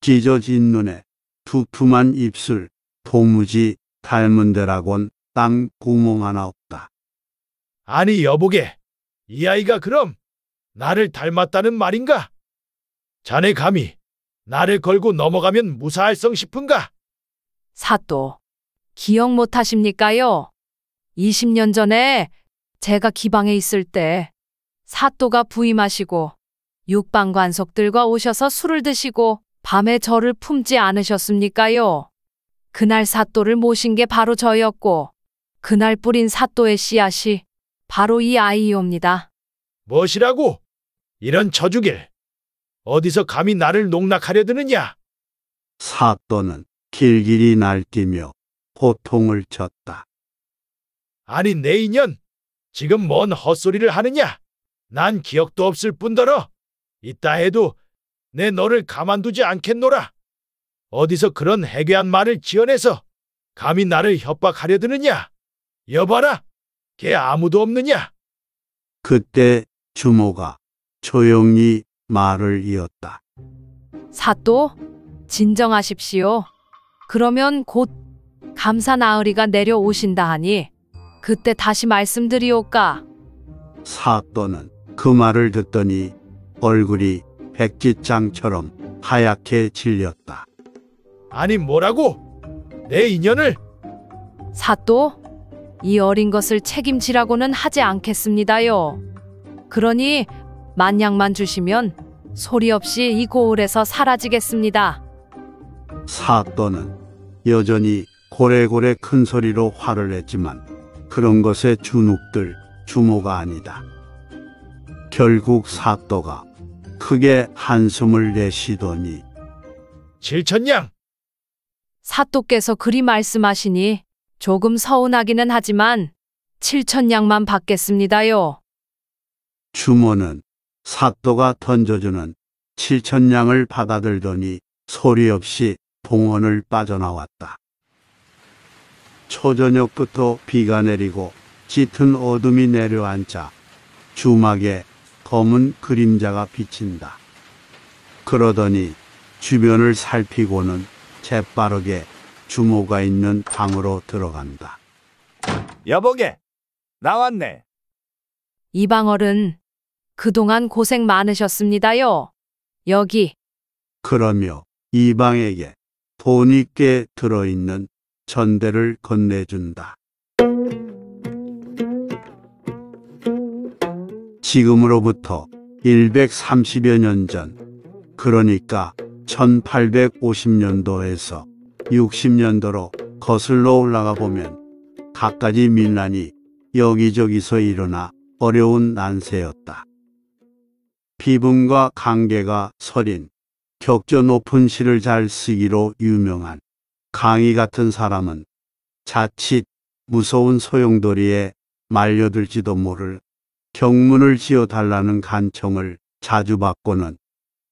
찢어진 눈에 두툼한 입술 도무지 닮은 데라곤 땅 구멍 하나 없다. 아니 여보게, 이 아이가 그럼 나를 닮았다는 말인가? 자네 감히 나를 걸고 넘어가면 무사할성 싶은가? 사또, 기억 못하십니까요? 20년 전에 제가 기방에 있을 때 사또가 부임하시고 육방 관속들과 오셔서 술을 드시고 밤에 저를 품지 않으셨습니까요? 그날 사또를 모신 게 바로 저였고 그날 뿌린 사또의 씨앗이 바로 이 아이이옵니다. 무엇이라고? 이런 저주길. 어디서 감히 나를 농락하려 드느냐? 사또는 길길이 날뛰며 호통을 쳤다. 아니 내 인연. 지금 뭔 헛소리를 하느냐? 난 기억도 없을 뿐더러 이따 해도 내 너를 가만두지 않겠노라. 어디서 그런 해괴한 말을 지어내서 감히 나를 협박하려 드느냐? 여봐라, 걔 아무도 없느냐? 그때 주모가 조용히 말을 이었다. 사또, 진정하십시오. 그러면 곧 감사 나으리가 내려오신다 하니 그때 다시 말씀드리오까. 사또는 그 말을 듣더니 얼굴이 백지장처럼 하얗게 질렸다. 아니 뭐라고? 내 인연을? 사또, 이 어린 것을 책임지라고는 하지 않겠습니다요. 그러니 만약만 주시면 소리 없이 이 고을에서 사라지겠습니다. 사또는 여전히 고래고래 큰 소리로 화를 냈지만 그런 것에 주눅들 주모가 아니다. 결국 사또가 크게 한숨을 내쉬더니 질천냥 사또께서 그리 말씀하시니 조금 서운하기는 하지만 7천냥만 받겠습니다요. 주모는 사또가 던져주는 7천냥을 받아들더니 소리 없이 봉원을 빠져나왔다. 초저녁부터 비가 내리고 짙은 어둠이 내려앉자 주막에 검은 그림자가 비친다. 그러더니 주변을 살피고는 재빠르게 주모가 있는 방으로 들어간다. 여보게, 나왔네. 이방어은 그동안 고생 많으셨습니다요. 여기 그러며 이방에게 돈이 꽤 들어있는 전대를 건네준다. 지금으로부터 130여 년 전, 그러니까 1850년도에서 60년도로 거슬러 올라가 보면 갖가지 민란이 여기저기서 일어나 어려운 난세였다. 비분과 강계가 서린 격조 높은 시를 잘 쓰기로 유명한 강희 같은 사람은 자칫 무서운 소용돌이에 말려들지도 모를 경문을 지어 달라는 간청을 자주 받고는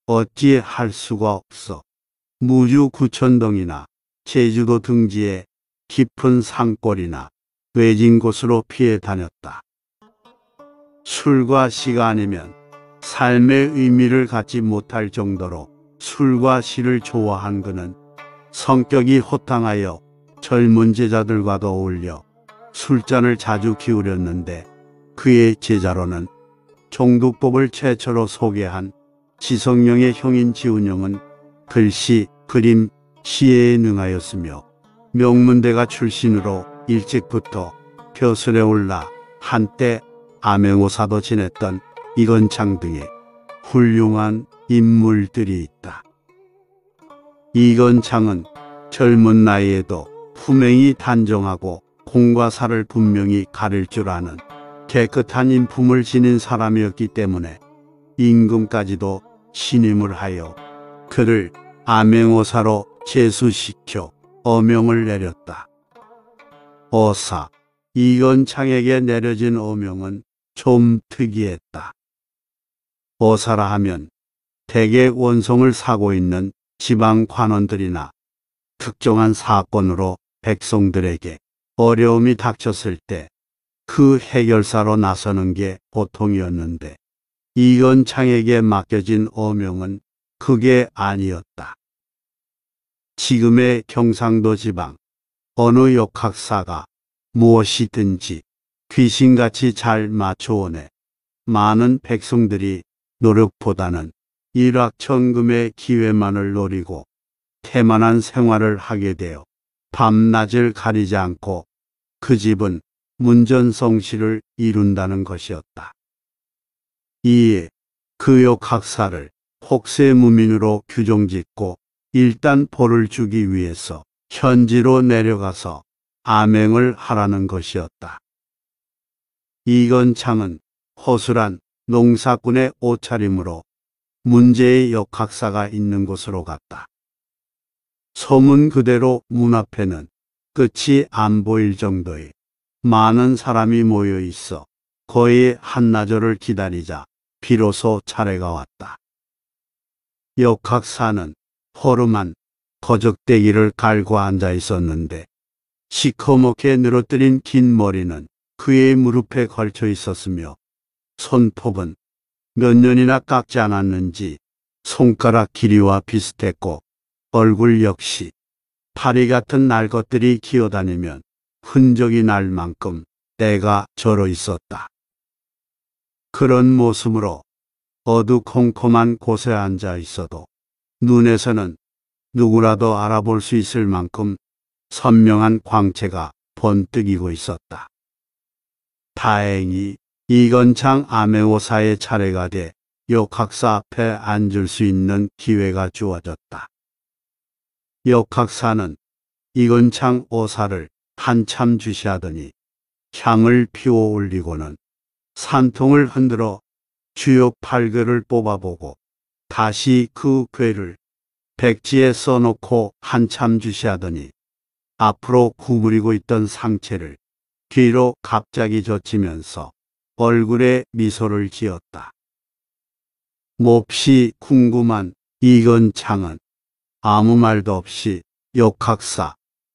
어찌 할 수가 없어 무주 구천동이나 제주도 등지에 깊은 산골이나 외진 곳으로 피해 다녔다. 술과 시가 아니면 삶의 의미를 갖지 못할 정도로 술과 시를 좋아한 그는 성격이 호탕하여 젊은 제자들과도 어울려 술잔을 자주 기울였는데 그의 제자로는 종두법을 최초로 소개한 지성령의 형인 지운영은 글씨, 그림, 시에 능하였으며 명문대가 출신으로 일찍부터 벼슬에 올라 한때 암행호사도 지냈던 이건창 등의 훌륭한 인물들이 있다. 이건창은 젊은 나이에도 품행이 단정하고 공과 사를 분명히 가릴 줄 아는 깨끗한 인품을 지닌 사람이었기 때문에 임금까지도 신임을 하여 그를 암행어사로 제수시켜 어명을 내렸다. 어사 이건창에게 내려진 어명은 좀 특이했다. 어사라 하면 대개 원성을 사고 있는 지방 관원들이나 특정한 사건으로 백성들에게 어려움이 닥쳤을 때그 해결사로 나서는 게 보통이었는데 이건창에게 맡겨진 어명은 그게 아니었다. 지금의 경상도 지방 어느 역학사가 무엇이든지 귀신같이 잘 맞춰오네 많은 백성들이 노력보다는 일확천금의 기회만을 노리고 태만한 생활을 하게 되어 밤낮을 가리지 않고 그 집은 문전성시를 이룬다는 것이었다. 이에 그욕 학사를 폭세 무민으로 규정짓고 일단 벌을 주기 위해서 현지로 내려가서 암행을 하라는 것이었다. 이건창은 허술한 농사꾼의 옷차림으로 문제의 역학사가 있는 곳으로 갔다. 소문 그대로 문 앞에는 끝이 안 보일 정도의 많은 사람이 모여 있어 거의 한나절을 기다리자 비로소 차례가 왔다. 역학사는 허름한 거적대기를 갈고 앉아 있었는데 시커멓게 늘어뜨린 긴 머리는 그의 무릎에 걸쳐 있었으며 손톱은 몇 년이나 깎지 않았는지 손가락 길이와 비슷했고 얼굴 역시 파리 같은 날것들이 기어다니면 흔적이 날 만큼 때가 절어 있었다. 그런 모습으로 어두컴컴한 곳에 앉아 있어도 눈에서는 누구라도 알아볼 수 있을 만큼 선명한 광채가 번뜩이고 있었다. 다행히 이건창 아메오사의 차례가 돼 역학사 앞에 앉을 수 있는 기회가 주어졌다. 역학사는 이건창 오사를 한참 주시하더니 향을 피워 올리고는 산통을 흔들어 주역 팔괘를 뽑아보고 다시 그 괴를 백지에 써놓고 한참 주시하더니 앞으로 구부리고 있던 상체를 뒤로 갑자기 젖히면서 얼굴에 미소를 지었다. 몹시 궁금한 이건창은 아무 말도 없이 역학사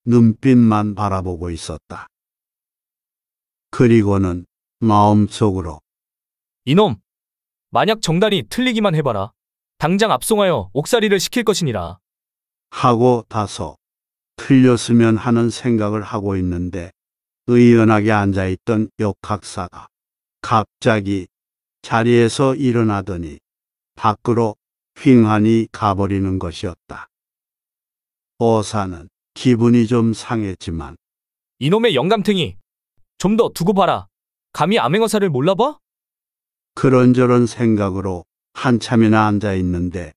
눈빛만 바라보고 있었다. 그리고는 마음속으로 이놈! 만약 정단이 틀리기만 해봐라. 당장 압송하여 옥살이를 시킬 것이니라. 하고 다소 틀렸으면 하는 생각을 하고 있는데 의연하게 앉아있던 역학사가 갑자기 자리에서 일어나더니 밖으로 휑하니 가버리는 것이었다. 어사는 기분이 좀 상했지만 이놈의 영감탱이. 좀 더 두고 봐라. 감히 암행어사를 몰라봐? 그런저런 생각으로 한참이나 앉아 있는데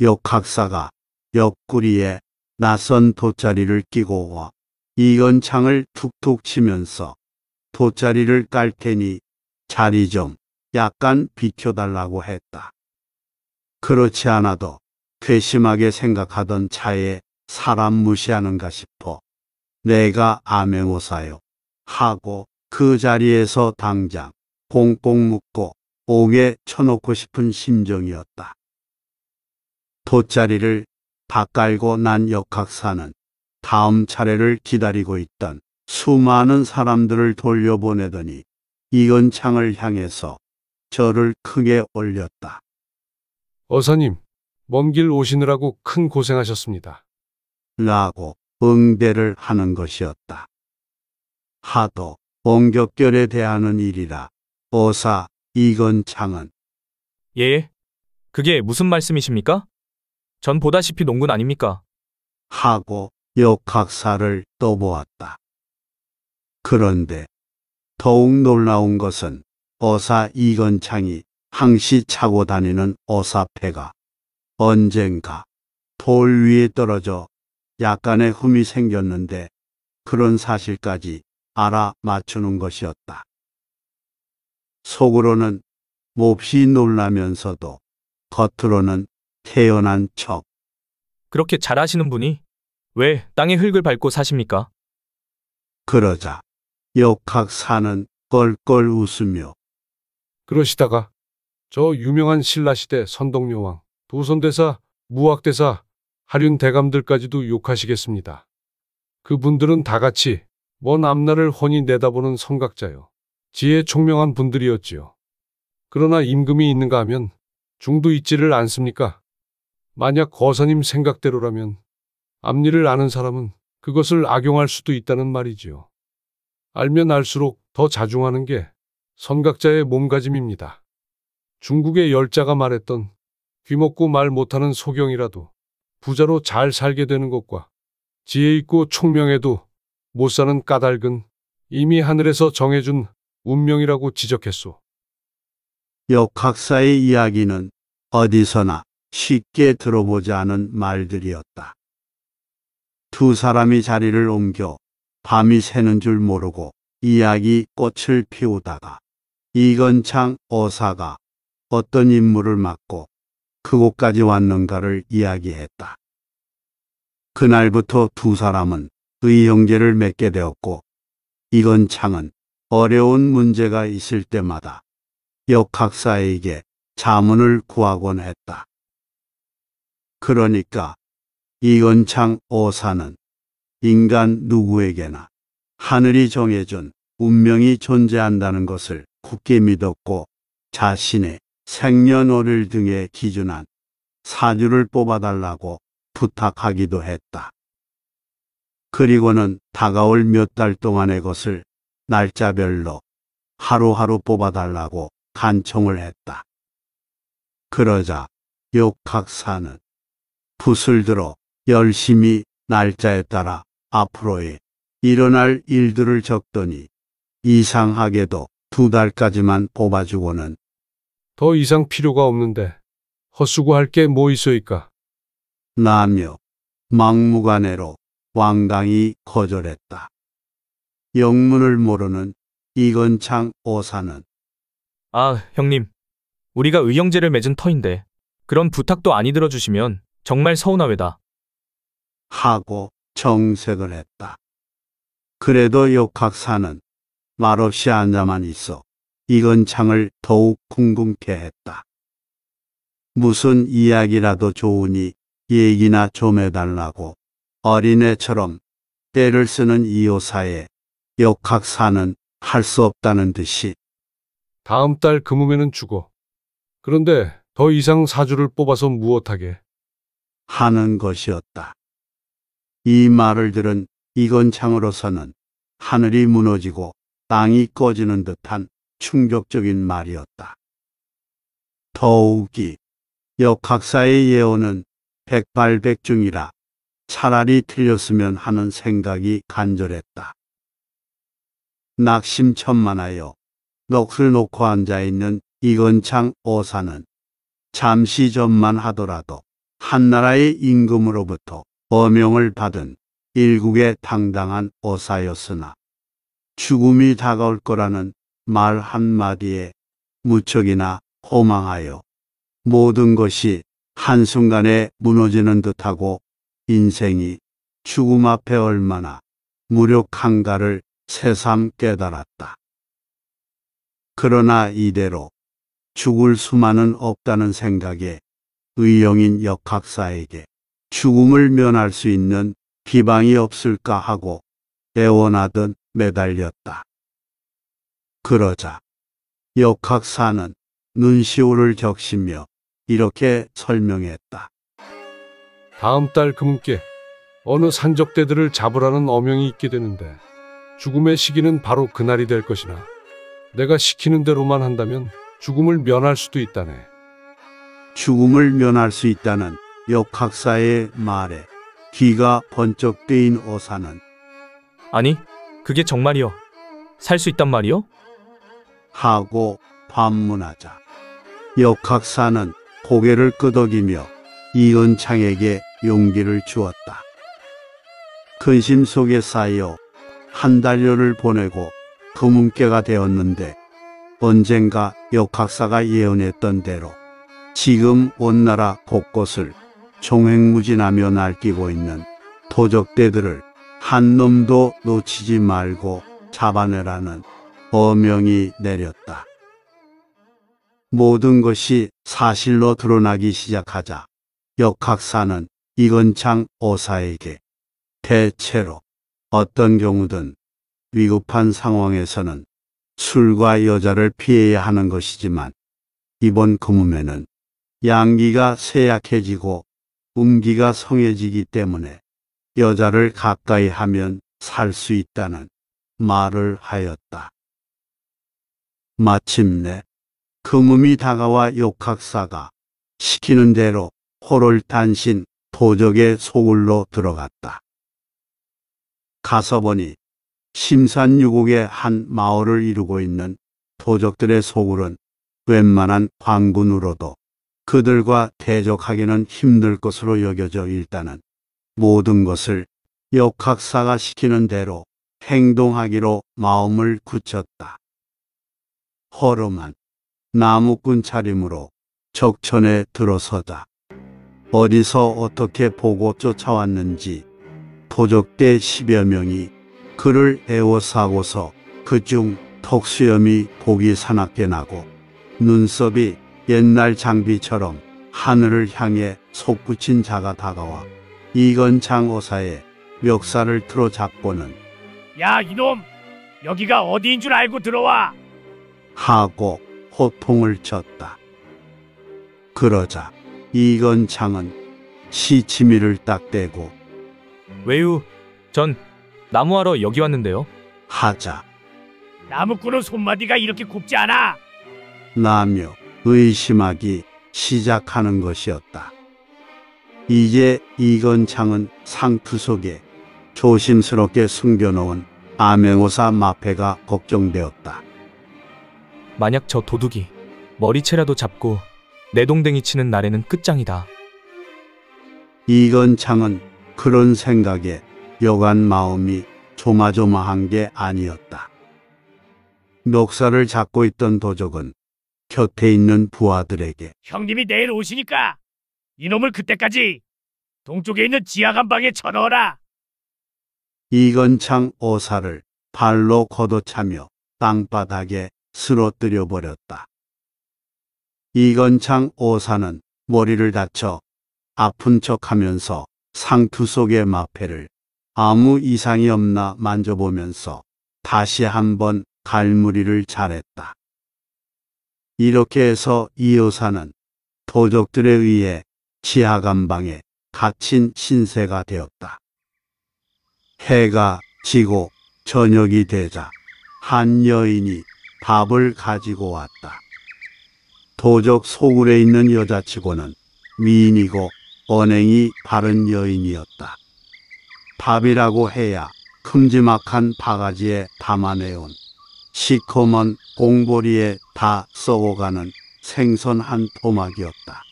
역학사가 옆구리에 낯선 돗자리를 끼고 와 이건창을 툭툭 치면서 돗자리를 깔 테니 자리 좀 약간 비켜달라고 했다. 그렇지 않아도 괘씸하게 생각하던 차에 사람 무시하는가 싶어 내가 암행호사요 하고 그 자리에서 당장 꽁꽁 묶고 옥에 쳐놓고 싶은 심정이었다. 돗자리를 바깔고 난 역학사는 다음 차례를 기다리고 있던 수많은 사람들을 돌려보내더니 이건창을 향해서 저를 크게 올렸다. 어서님, 먼 길 오시느라고 큰 고생하셨습니다. 라고 응대를 하는 것이었다. 하도 원격결에 대하는 일이라 어사 이건창은 예, 그게 무슨 말씀이십니까? 전 보다시피 농군 아닙니까? 하고 역학사를 떠보았다. 그런데 더욱 놀라운 것은 어사 이건창이 항시 차고 다니는 어사패가 언젠가 돌 위에 떨어져 약간의 흠이 생겼는데 그런 사실까지 알아 맞추는 것이었다. 속으로는 몹시 놀라면서도 겉으로는 태연한 척. 그렇게 잘하시는 분이 왜 땅에 흙을 밟고 사십니까? 그러자 역학사는 껄껄 웃으며 그러시다가 저 유명한 신라시대 선동여왕 도선대사, 무학대사 하륜 대감들까지도 욕하시겠습니다. 그분들은 다 같이 먼 앞날을 훤히 내다보는 선각자요. 지혜 총명한 분들이었지요. 그러나 임금이 있는가 하면 중도 있지를 않습니까? 만약 거사님 생각대로라면 앞니를 아는 사람은 그것을 악용할 수도 있다는 말이지요. 알면 알수록 더 자중하는 게 선각자의 몸가짐입니다. 중국의 열자가 말했던 귀 먹고 말 못하는 소경이라도 부자로 잘 살게 되는 것과 지혜 있고 총명에도 못 사는 까닭은 이미 하늘에서 정해준 운명이라고 지적했소. 역학사의 이야기는 어디서나 쉽게 들어보지 않은 말들이었다. 두 사람이 자리를 옮겨 밤이 새는 줄 모르고 이야기 꽃을 피우다가 이건창 어사가 어떤 임무를 맡고 그곳까지 왔는가를 이야기했다. 그날부터 두 사람은 의 형제를 맺게 되었고 이건 창은 어려운 문제가 있을 때마다 역학사에게 자문을 구하곤 했다. 그러니까 이건창 어사는 인간 누구에게나 하늘이 정해준 운명이 존재한다는 것을 굳게 믿었고 자신의 생년월일 등에 기준한 사주를 뽑아달라고 부탁하기도 했다. 그리고는 다가올 몇 달 동안의 것을 날짜별로 하루하루 뽑아달라고 간청을 했다. 그러자 욕학사는 붓을 들어 열심히 날짜에 따라 앞으로의 일어날 일들을 적더니 이상하게도 두 달까지만 뽑아주고는 더 이상 필요가 없는데 헛수고할 게 뭐있어일까 나며 막무가내로 왕당히 거절했다. 영문을 모르는 이건창 오사는 아, 형님. 우리가 의형제를 맺은 터인데 그런 부탁도 아니 들어주시면 정말 서운하외다. 하고 정색을 했다. 그래도 욕학사는 말없이 앉아만 있어 이건창을 더욱 궁금케 했다. 무슨 이야기라도 좋으니 얘기나 좀 해달라고 어린애처럼 때를 쓰는 이호사에 역학사는 할 수 없다는 듯이 다음 달 금음에는 죽어. 그런데 더 이상 사주를 뽑아서 무엇하게 하는 것이었다. 이 말을 들은 이건창으로서는 하늘이 무너지고 땅이 꺼지는 듯한 충격적인 말이었다. 더욱이 역학사의 예언은 백발백중이라 차라리 틀렸으면 하는 생각이 간절했다. 낙심천만하여 넋을 놓고 앉아있는 이건창 어사는 잠시 전만 하더라도 한나라의 임금으로부터 어명을 받은 일국의 당당한 어사였으나 죽음이 다가올 거라는 말 한마디에 무척이나 허망하여 모든 것이 한순간에 무너지는 듯하고 인생이 죽음 앞에 얼마나 무력한가를 새삼 깨달았다. 그러나 이대로 죽을 수만은 없다는 생각에 의형인 역학사에게 죽음을 면할 수 있는 비방이 없을까 하고 애원하듯 매달렸다. 그러자 역학사는 눈시울을 적시며 이렇게 설명했다. 다음 달 금께 어느 산적대들을 잡으라는 어명이 있게 되는데 죽음의 시기는 바로 그날이 될 것이나 내가 시키는 대로만 한다면 죽음을 면할 수도 있다네. 죽음을 면할 수 있다는 역학사의 말에 귀가 번쩍 뜨인 어사는 아니, 그게 정말이요. 살 수 있단 말이요? 하고 반문하자 역학사는 고개를 끄덕이며 이은창에게 용기를 주었다. 근심 속에 쌓여 한 달여를 보내고 금음깨가 되었는데 언젠가 역학사가 예언했던 대로 지금 온 나라 곳곳을 종횡무진하며 날뛰고 있는 도적대들을 한 놈도 놓치지 말고 잡아내라는 어명이 내렸다. 모든 것이 사실로 드러나기 시작하자 역학사는 이건창 오사에게 대체로 어떤 경우든 위급한 상황에서는 술과 여자를 피해야 하는 것이지만 이번 금음에는 양기가 쇠약해지고 음기가 성해지기 때문에 여자를 가까이 하면 살 수 있다는 말을 하였다. 마침내 그음이 다가와 욕학사가 시키는 대로 호를 단신 도적의 소굴로 들어갔다. 가서 보니 심산유곡의 한 마을을 이루고 있는 도적들의 소굴은 웬만한 광군으로도 그들과 대적하기는 힘들 것으로 여겨져 일단은 모든 것을 역학사가 시키는 대로 행동하기로 마음을 굳혔다. 허름한 나무꾼 차림으로 적천에 들어서다. 어디서 어떻게 보고 쫓아왔는지 도적대 십여 명이 그를 애워싸고서 그중 턱수염이 보기 사납게 나고 눈썹이 옛날 장비처럼 하늘을 향해 솟구친 자가 다가와 이건장 어사의 멱살을 틀어잡고는 야 이놈 여기가 어디인 줄 알고 들어와 하고 호통을 쳤다. 그러자 이건창은 시치미를 딱 대고 왜요? 전 나무하러 여기 왔는데요. 하자 나무꾼은 손마디가 이렇게 곱지 않아. 라며 의심하기 시작하는 것이었다. 이제 이건창은 상투 속에 조심스럽게 숨겨놓은 아명호사 마패가 걱정되었다. 만약 저 도둑이 머리채라도 잡고 내 동댕이 치는 날에는 끝장이다. 이건창은 그런 생각에 여간 마음이 조마조마한 게 아니었다. 녹살을 잡고 있던 도적은 곁에 있는 부하들에게 형님이 내일 오시니까 이놈을 그때까지 동쪽에 있는 지하 감방에 쳐넣어라. 이건창 오사를 발로 걷어차며 땅바닥에 쓰러뜨려 버렸다. 이건창 오사는 머리를 다쳐 아픈 척하면서 상투 속의 마패를 아무 이상이 없나 만져보면서 다시 한번 갈무리를 잘했다. 이렇게 해서 이 여사는 도적들에 의해 지하감방에 갇힌 신세가 되었다. 해가 지고 저녁이 되자 한 여인이 밥을 가지고 왔다. 도적 소굴에 있는 여자치고는 미인이고 언행이 바른 여인이었다. 밥이라고 해야 큼지막한 바가지에 담아내온 시커먼 공보리에 다 썩어가는 생선 한 토막이었다.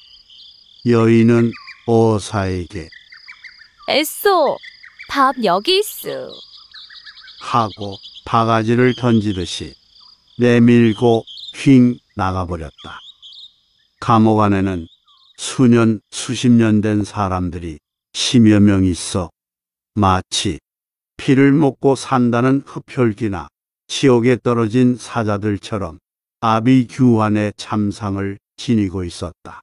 여인은 어사에게 애쏘 밥 여기 있어 하고 바가지를 던지듯이 내밀고 휙 나가버렸다. 감옥 안에는 수년, 수십 년 된 사람들이 십여 명 있어 마치 피를 먹고 산다는 흡혈귀나 지옥에 떨어진 사자들처럼 아비규환의 참상을 지니고 있었다.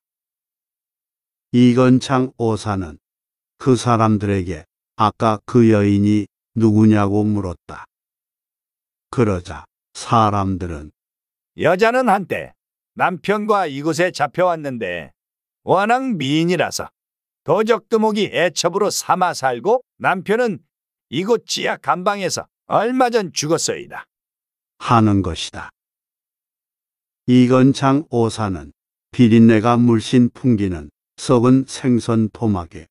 이건창 오사는 그 사람들에게 아까 그 여인이 누구냐고 물었다. 그러자 사람들은 여자는 한때 남편과 이곳에 잡혀왔는데 워낙 미인이라서 도적 두목이 애첩으로 삼아 살고 남편은 이곳 지하 감방에서 얼마 전 죽었어이다. 하는 것이다. 이건창 오사는 비린내가 물씬 풍기는 썩은 생선 토막에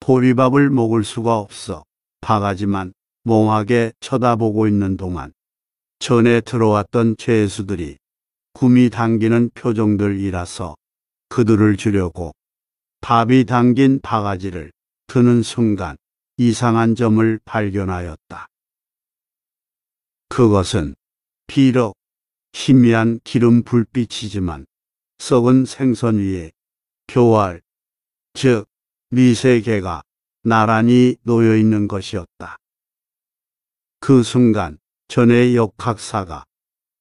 보리밥을 먹을 수가 없어 바가지만 몽하게 쳐다보고 있는 동안 전에 들어왔던 죄수들이 굼이 당기는 표정들이라서 그들을 주려고 밥이 당긴 바가지를 드는 순간 이상한 점을 발견하였다. 그것은 비록 희미한 기름 불빛이지만 썩은 생선 위에 교활, 즉미세계가 나란히 놓여 있는 것이었다. 그 순간 전의 역학사가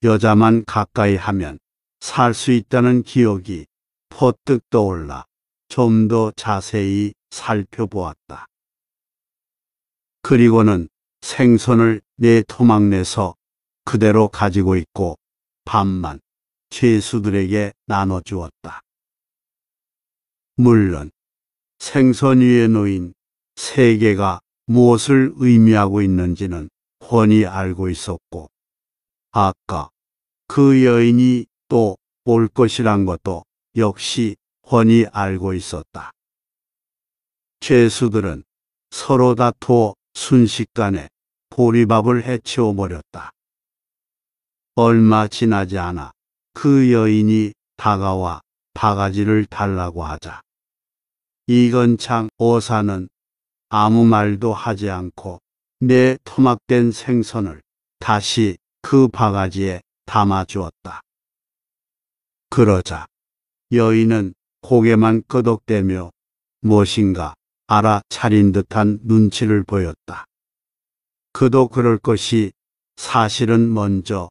여자만 가까이 하면 살 수 있다는 기억이 퍼뜩 떠올라 좀 더 자세히 살펴보았다. 그리고는 생선을 내 토막 내서 그대로 가지고 있고 밥만 죄수들에게 나눠주었다. 물론 생선 위에 놓인 세계가 무엇을 의미하고 있는지는 훤히 알고 있었고 아까 그 여인이 또 올 것이란 것도 역시 훤히 알고 있었다. 죄수들은 서로 다투어 순식간에 보리밥을 해치워 버렸다. 얼마 지나지 않아 그 여인이 다가와 바가지를 달라고 하자. 이건창 오사는 아무 말도 하지 않고 내 토막된 생선을 다시 그 바가지에 담아 주었다. 그러자 여인은 고개만 끄덕대며 무엇인가 알아차린 듯한 눈치를 보였다. 그도 그럴 것이 사실은 먼저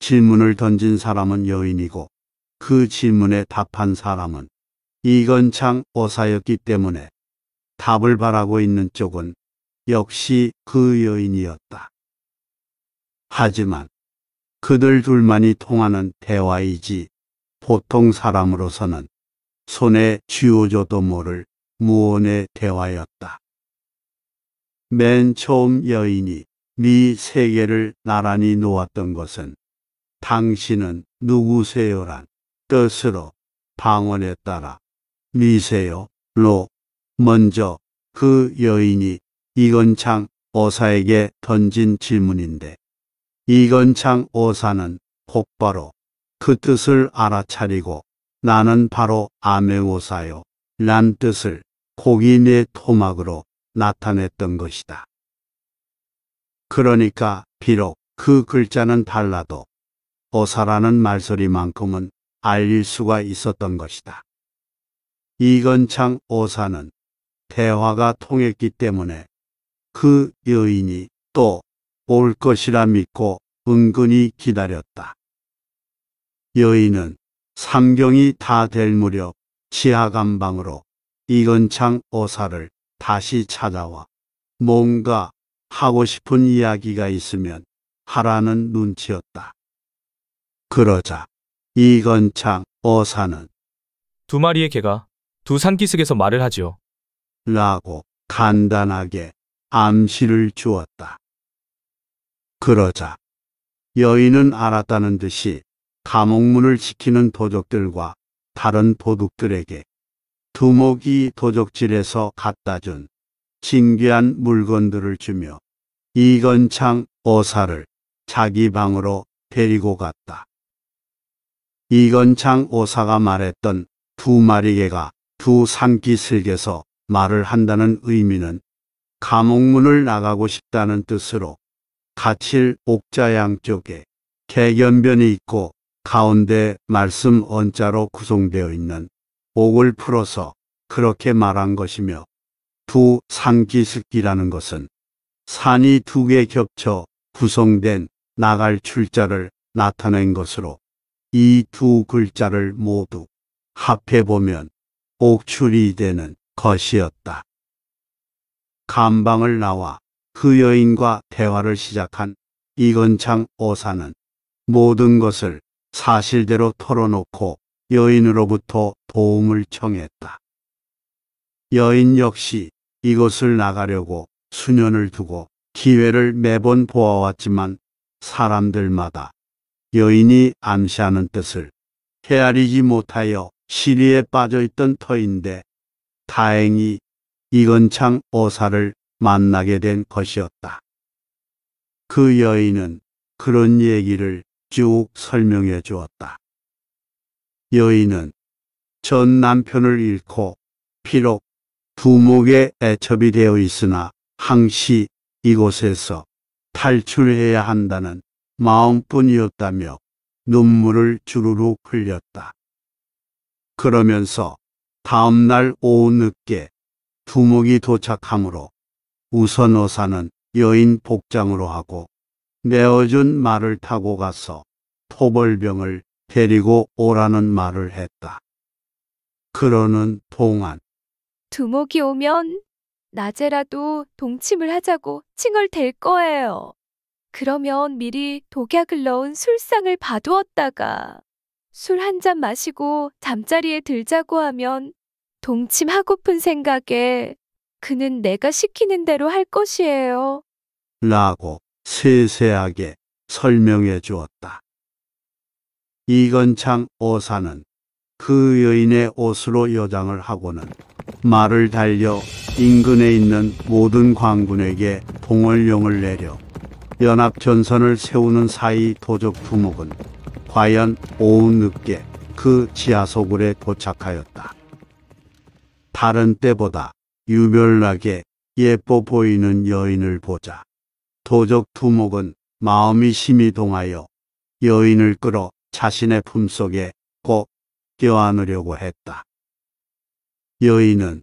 질문을 던진 사람은 여인이고 그 질문에 답한 사람은 이건창 어사였기 때문에 답을 바라고 있는 쪽은 역시 그 여인이었다. 하지만 그들 둘만이 통하는 대화이지 보통 사람으로서는 손에 쥐어줘도 모를 무언의 대화였다. 맨 처음 여인이 미 세계를 나란히 놓았던 것은 당신은 누구세요란 뜻으로 방언에 따라 미세요로 먼저 그 여인이 이건창 오사에게 던진 질문인데 이건창 오사는 곧바로 그 뜻을 알아차리고 나는 바로 아메오사요 란 뜻을 고인의 토막으로 나타냈던 것이다. 그러니까 비록 그 글자는 달라도 오사라는 말소리만큼은 알릴 수가 있었던 것이다. 이건창 오사는 대화가 통했기 때문에 그 여인이 또 올 것이라 믿고 은근히 기다렸다. 여인은 삼경이 다 될 무렵 지하감방으로 이건창 어사를 다시 찾아와 뭔가 하고 싶은 이야기가 있으면 하라는 눈치였다. 그러자 이건창 어사는 두 마리의 개가 두 산기슭에서 말을 하지요. 라고 간단하게 암시를 주었다. 그러자 여인은 알았다는 듯이 감옥문을 지키는 도적들과 다른 도둑들에게 두목이 도적질에서 갖다 준 진귀한 물건들을 주며 이건창 오사를 자기 방으로 데리고 갔다. 이건창 오사가 말했던 두 마리 개가 두 산기슬개서 말을 한다는 의미는 감옥문을 나가고 싶다는 뜻으로 가칠 옥자 양쪽에 개견변이 있고 가운데 말씀 언자로 구성되어 있는 옥을 풀어서 그렇게 말한 것이며 두 상기습기라는 것은 산이 두 개 겹쳐 구성된 나갈 출자를 나타낸 것으로 이 두 글자를 모두 합해보면 옥출이 되는 것이었다. 감방을 나와 그 여인과 대화를 시작한 이건창 오사는 모든 것을 사실대로 털어놓고 여인으로부터 도움을 청했다. 여인 역시 이곳을 나가려고 수년을 두고 기회를 매번 보아왔지만 사람들마다 여인이 암시하는 뜻을 헤아리지 못하여 시리에 빠져있던 터인데 다행히 이건창 오사를 만나게 된 것이었다. 그 여인은 그런 얘기를 쭉 설명해 주었다. 여인은 전 남편을 잃고 비록 두목에 애첩이 되어 있으나 항시 이곳에서 탈출해야 한다는 마음뿐이었다며 눈물을 주르륵 흘렸다. 그러면서 다음날 오후 늦게 두목이 도착하므로 우선 어사는 여인 복장으로 하고 내어준 말을 타고 가서 토벌병을 데리고 오라는 말을 했다. 그러는 동안 두목이 오면 낮에라도 동침을 하자고 칭얼댈 거예요. 그러면 미리 독약을 넣은 술상을 봐두었다가 술 한 잔 마시고 잠자리에 들자고 하면 동침하고픈 생각에 그는 내가 시키는 대로 할 것이에요. 라고 세세하게 설명해 주었다. 이건창 어사는 그 여인의 옷으로 여장을 하고는 말을 달려 인근에 있는 모든 광군에게 동월령을 내려 연합전선을 세우는 사이 도적 두목은 과연 오후 늦게 그 지하소굴에 도착하였다. 다른 때보다 유별나게 예뻐 보이는 여인을 보자. 도적 두목은 마음이 심히 동하여 여인을 끌어 자신의 품속에 꼭 껴안으려고 했다. 여인은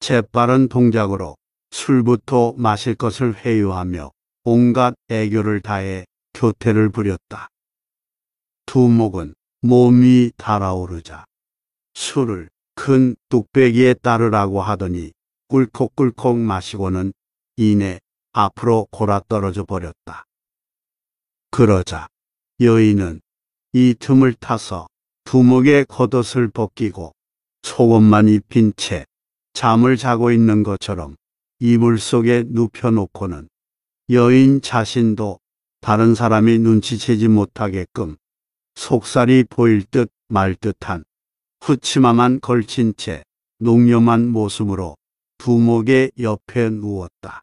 재빠른 동작으로 술부터 마실 것을 회유하며 온갖 애교를 다해 교태를 부렸다. 두목은 몸이 달아오르자 술을 큰 뚝배기에 따르라고 하더니 꿀콕꿀콕 마시고는 이내 앞으로 골아떨어져 버렸다. 그러자 여인은 이 틈을 타서 두목의 겉옷을 벗기고 속옷만 입힌 채 잠을 자고 있는 것처럼 이불 속에 눕혀놓고는 여인 자신도 다른 사람이 눈치채지 못하게끔 속살이 보일 듯 말 듯한 후치마만 걸친 채 농염한 모습으로 두목의 옆에 누웠다.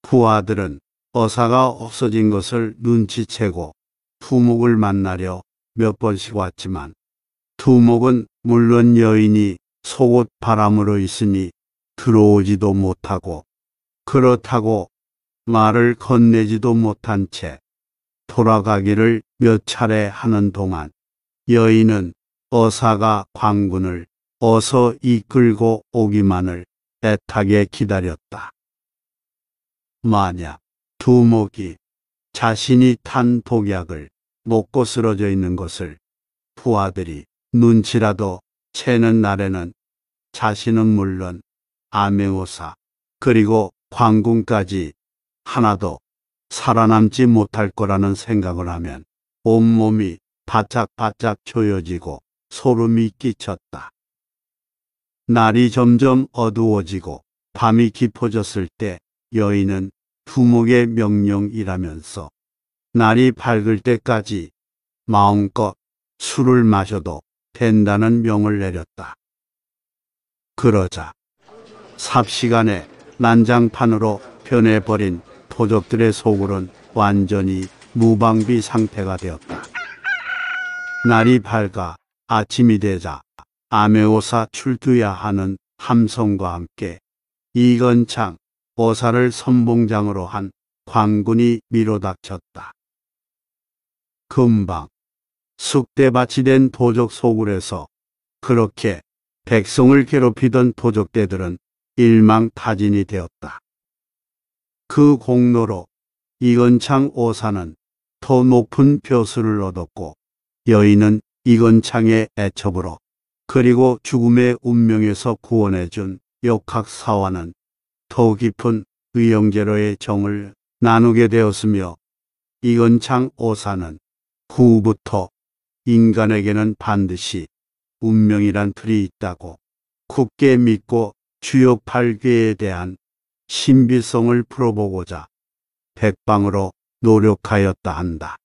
부하들은 어사가 없어진 것을 눈치채고 두목을 만나려 몇 번씩 왔지만 두목은 물론 여인이 속옷 바람으로 있으니 들어오지도 못하고 그렇다고 말을 건네지도 못한 채 돌아가기를 몇 차례 하는 동안 여인은 어사가 광군을 어서 이끌고 오기만을 애타게 기다렸다. 만약 두목이 자신이 탄 독약을 먹고 쓰러져 있는 것을 부하들이 눈치라도 채는 날에는 자신은 물론 아메오사 그리고 광군까지 하나도 살아남지 못할 거라는 생각을 하면 온몸이 바짝바짝 조여지고 소름이 끼쳤다. 날이 점점 어두워지고 밤이 깊어졌을 때 여인은 부목의 명령이라면서 날이 밝을 때까지 마음껏 술을 마셔도 된다는 명을 내렸다. 그러자 삽시간에 난장판으로 변해버린 도적들의 속으론 완전히 무방비 상태가 되었다. 날이 밝아 아침이 되자 아메오사 출두야 하는 함성과 함께 이건창 어사를 선봉장으로 한 광군이 밀어닥쳤다. 금방 숙대밭이 된 도적 소굴에서 그렇게 백성을 괴롭히던 도적대들은 일망타진이 되었다. 그 공로로 이건창 오사는 더 높은 벼슬을 얻었고 여인은 이건창의 애첩으로 그리고 죽음의 운명에서 구원해준 역학사와는 더 깊은 의형제로의 정을 나누게 되었으며 이건창 오사는 후부터 인간에게는 반드시 운명이란 틀이 있다고 굳게 믿고 주역발개에 대한 신비성을 풀어보고자 백방으로 노력하였다 한다.